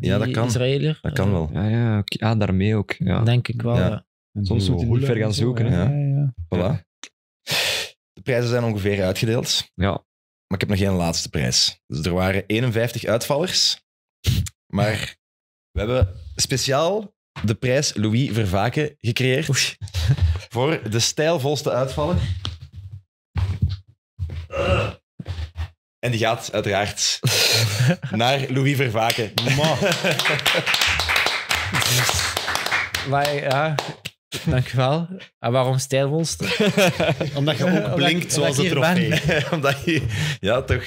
ja. dat kan. Israëler. Dat kan eh, wel. Ja, ja, ah, daarmee ook. Ja. Denk ik wel. Ja. Soms moet je goed ver gaan zoeken. Zo, Ja, ja. Voilà. De prijzen zijn ongeveer uitgedeeld. Ja. Maar ik heb nog geen laatste prijs. Dus er waren 51 uitvallers. Maar we hebben speciaal de prijs Louis Vervaken gecreëerd. Voor de stijlvolste uitvaller. En die gaat uiteraard naar Louis Vervaken. maar ja, dankjewel. En waarom stijlwolsten? Omdat je ook blinkt zoals een trofee. Omdat je, ja, toch...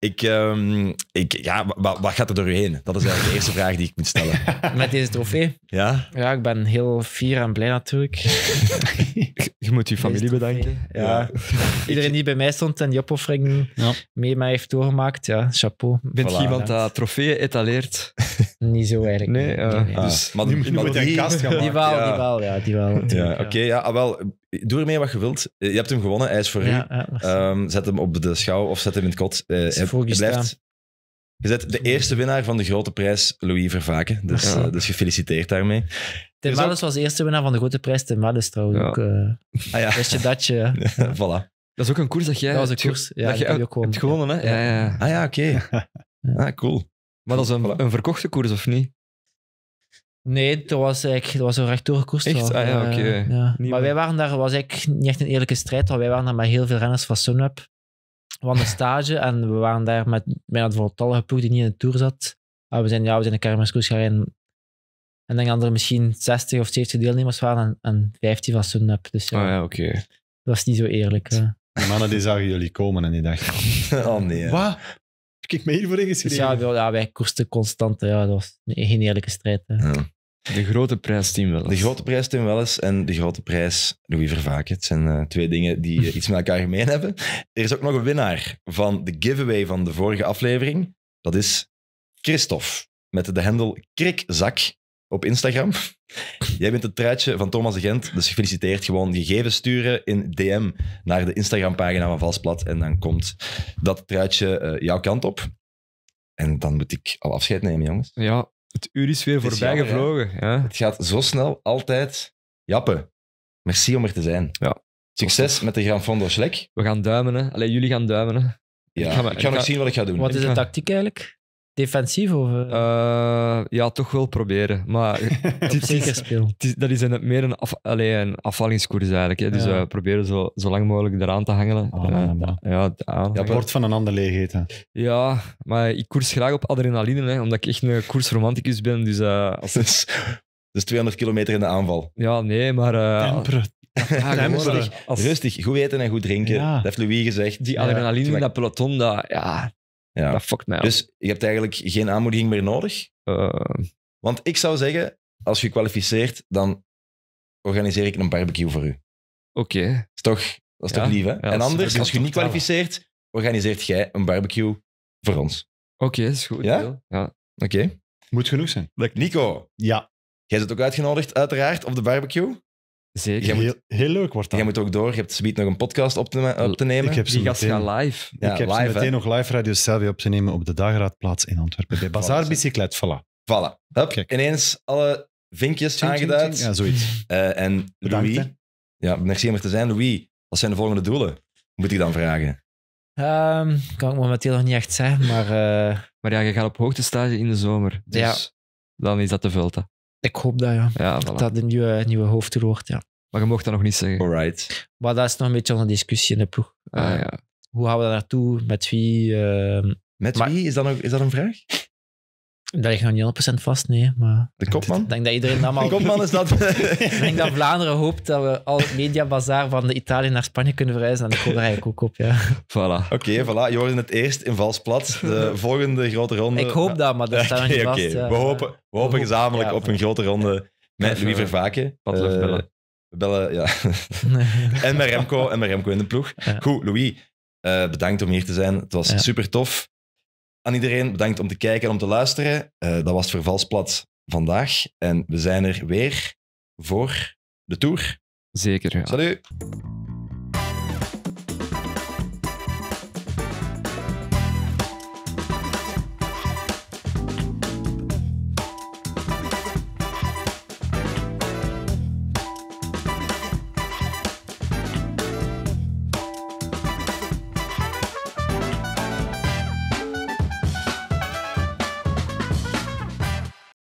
Ik, ehm, ik, ja, wat, gaat er door u heen? Dat is eigenlijk de eerste vraag die ik moet stellen. Met deze trofee? Ja. Ja, ik ben heel fier en blij natuurlijk. je moet je familie bedanken. Ja. Iedereen die bij mij stond en die opoffering mee mij heeft doorgemaakt, ja, chapeau. Bent iemand dat trofeeën etaleert? Niet zo eigenlijk. Nee, ah. Ah, Dus maar die moet je een kast gaan maken. Die wel, ja. die wel, ja, die Ja, Oké, ja, ah, wel, doe ermee wat je wilt. Eh, je hebt hem gewonnen, hij is voor u. Ehm, zet hem op de schouw of zet hem in het kot. Uh, hij, hij blijft zet de eerste winnaar van de grote prijs, Louis Vervaken. Dus, uh, dus gefeliciteerd daarmee. Ten dus was was eerste winnaar van de grote prijs. Tim Malles trouwens ook. Uh, ah, ja. Wist je dat je... voilà. Dat is ook een koers dat jij... Dat was een koers, ja, dat, dat je ook gewonnen. Hebt gewonnen, hè? Ja, ja. Ah ja, oké. ah, cool. Maar dat is een, een verkochte koers, of niet? Nee, dat was, eigenlijk, was een rechtdoor koers. Echt? Ah, ja, eh, oké. Maar wij waren daar, was eigenlijk niet echt een eerlijke strijd, want wij waren daar met heel veel renners van Sunweb. We hadden een stage en we waren daar met bijna de voltallige ploeg die niet in de Tour zat. En ah, we zijn, ja, we zijn de Kermiskoers gaan En denk dat er misschien 60 of 70 deelnemers waren en, en 15 van Sunweb. Dus ja, ah, ja oké. Dat was niet zo eerlijk. De mannen die zagen jullie komen en die dachten... oh nee. Wat? Heb ik me hiervoor ingeschreven? Dus ja, ja, wij koersten constant. Ja, dat was geen eerlijke strijd. Hè. Ja. De grote prijs Tim Welles. De grote prijs Tim Welles en de grote prijs Louis Vervaak. Het zijn eh, twee dingen die eh, iets met elkaar gemeen hebben. Er is ook nog een winnaar van de giveaway van de vorige aflevering. Dat is Christophe met de hendel Krikzak op Instagram. Jij bent het truitje van Thomas de Gent, dus gefeliciteerd. Gewoon gegevens sturen in DM naar de Instagram-pagina van Valsplat en dan komt dat truitje eh, jouw kant op. En dan moet ik al afscheid nemen, jongens. Ja, het uur is weer voorbij gevlogen. Ja. Het gaat zo snel, altijd. Jappe, merci om er te zijn. Ja. Succes met de Grand Fondo Schlek. We gaan duimen, hè. jullie gaan duimen, hè. ik ga, ik ga nog zien wat ik ga doen. Wat is de tactiek eigenlijk? Defensief of... Eh? Eh, ja, toch wel proberen. Maar het is- zeker speel. dat is meer een, af, een afvallingskoers eigenlijk. Hè. Dus we eh, proberen zo, zo lang mogelijk eraan te hangelen. Ah, ja, ah, ja. wordt van een ander leeg eten. Ja, maar ik koers graag op adrenaline, hè, omdat ik echt een koersromanticus ben. Dus eh, als- Dus, 200 dus kilometer in de aanval. ja, nee, maar... Temperen. Rustig, goed eten en goed drinken. Dat heeft Louis gezegd. die adrenaline in dat peloton, dat, ja, ja. Dat fokt mij Dus je hebt eigenlijk geen aanmoediging meer nodig. Ehm. Want ik zou zeggen, als je kwalificeert, dan organiseer ik een barbecue voor u. Oké. Is toch, dat is toch lief, hè? en anders, als je niet kwalificeert, organiseert jij een barbecue voor ons. Oké, okay, is goed. Ja? ja. Oké. Moet genoeg zijn. Nico. Ja. Jij zit ook uitgenodigd, uiteraard, op de barbecue. Heel, leuk wordt dat. Je moet ook door. Je hebt zometeen nog een podcast op te, op te nemen. Ik heb Die gast gaat live. ik heb meteen nog live Radio Selvi op te nemen op de Dagraadplaats in Antwerpen. Bij Bazaar voilà, Bicyclet. Voilà. Voilà. Hup, ineens alle vinkjes aangeduid. Ja, zoiets. Eh, en Bedankt, Louis... Ja, merci om er te zijn. Louis, wat zijn de volgende doelen? Moet ik dan vragen? Um, kan ik momenteel nog niet echt zeggen, maar... Eh, maar ja, je gaat op hoogtestage in de zomer. Dus ja. dan is dat de vulte. Ik hoop dat, ja. Dat dat een nieuwe, nieuwe hoofdtoer wordt, ja. Maar je mocht dat nog niet zeggen. right. Maar dat is nog een beetje een discussie in de ploeg. Ah, eh, ja. Hoe gaan we daar naartoe? Met wie? Ehm, Met wie? Is dat, nog, is dat een vraag? Dat ligt nog niet 100% vast, nee. Maar de kopman? Ik denk dat iedereen dat De kopman is dat. ik denk dat Vlaanderen hoopt dat we al het mediabazaar van de Italië naar Spanje kunnen verhuizen. En ik hoop daar ook op, ja. Voilà. Oké, okay, voilà. Joris het eerst in Vals Plat. De volgende grote ronde. Ik hoop dat, maar dat staat nog niet vast. Okay. Eh. We hopen, we hopen gezamenlijk op een grote ronde met Louis Vervaken. Wat uh, eh, We bellen, ja. en, met Remco, en met Remco in de ploeg. Ja. Goed, Louis, eh, bedankt om hier te zijn. Het was super tof aan iedereen. Bedankt om te kijken en om te luisteren. Eh, dat was Vervalsplat vandaag. En we zijn er weer voor de tour. Zeker. Salut.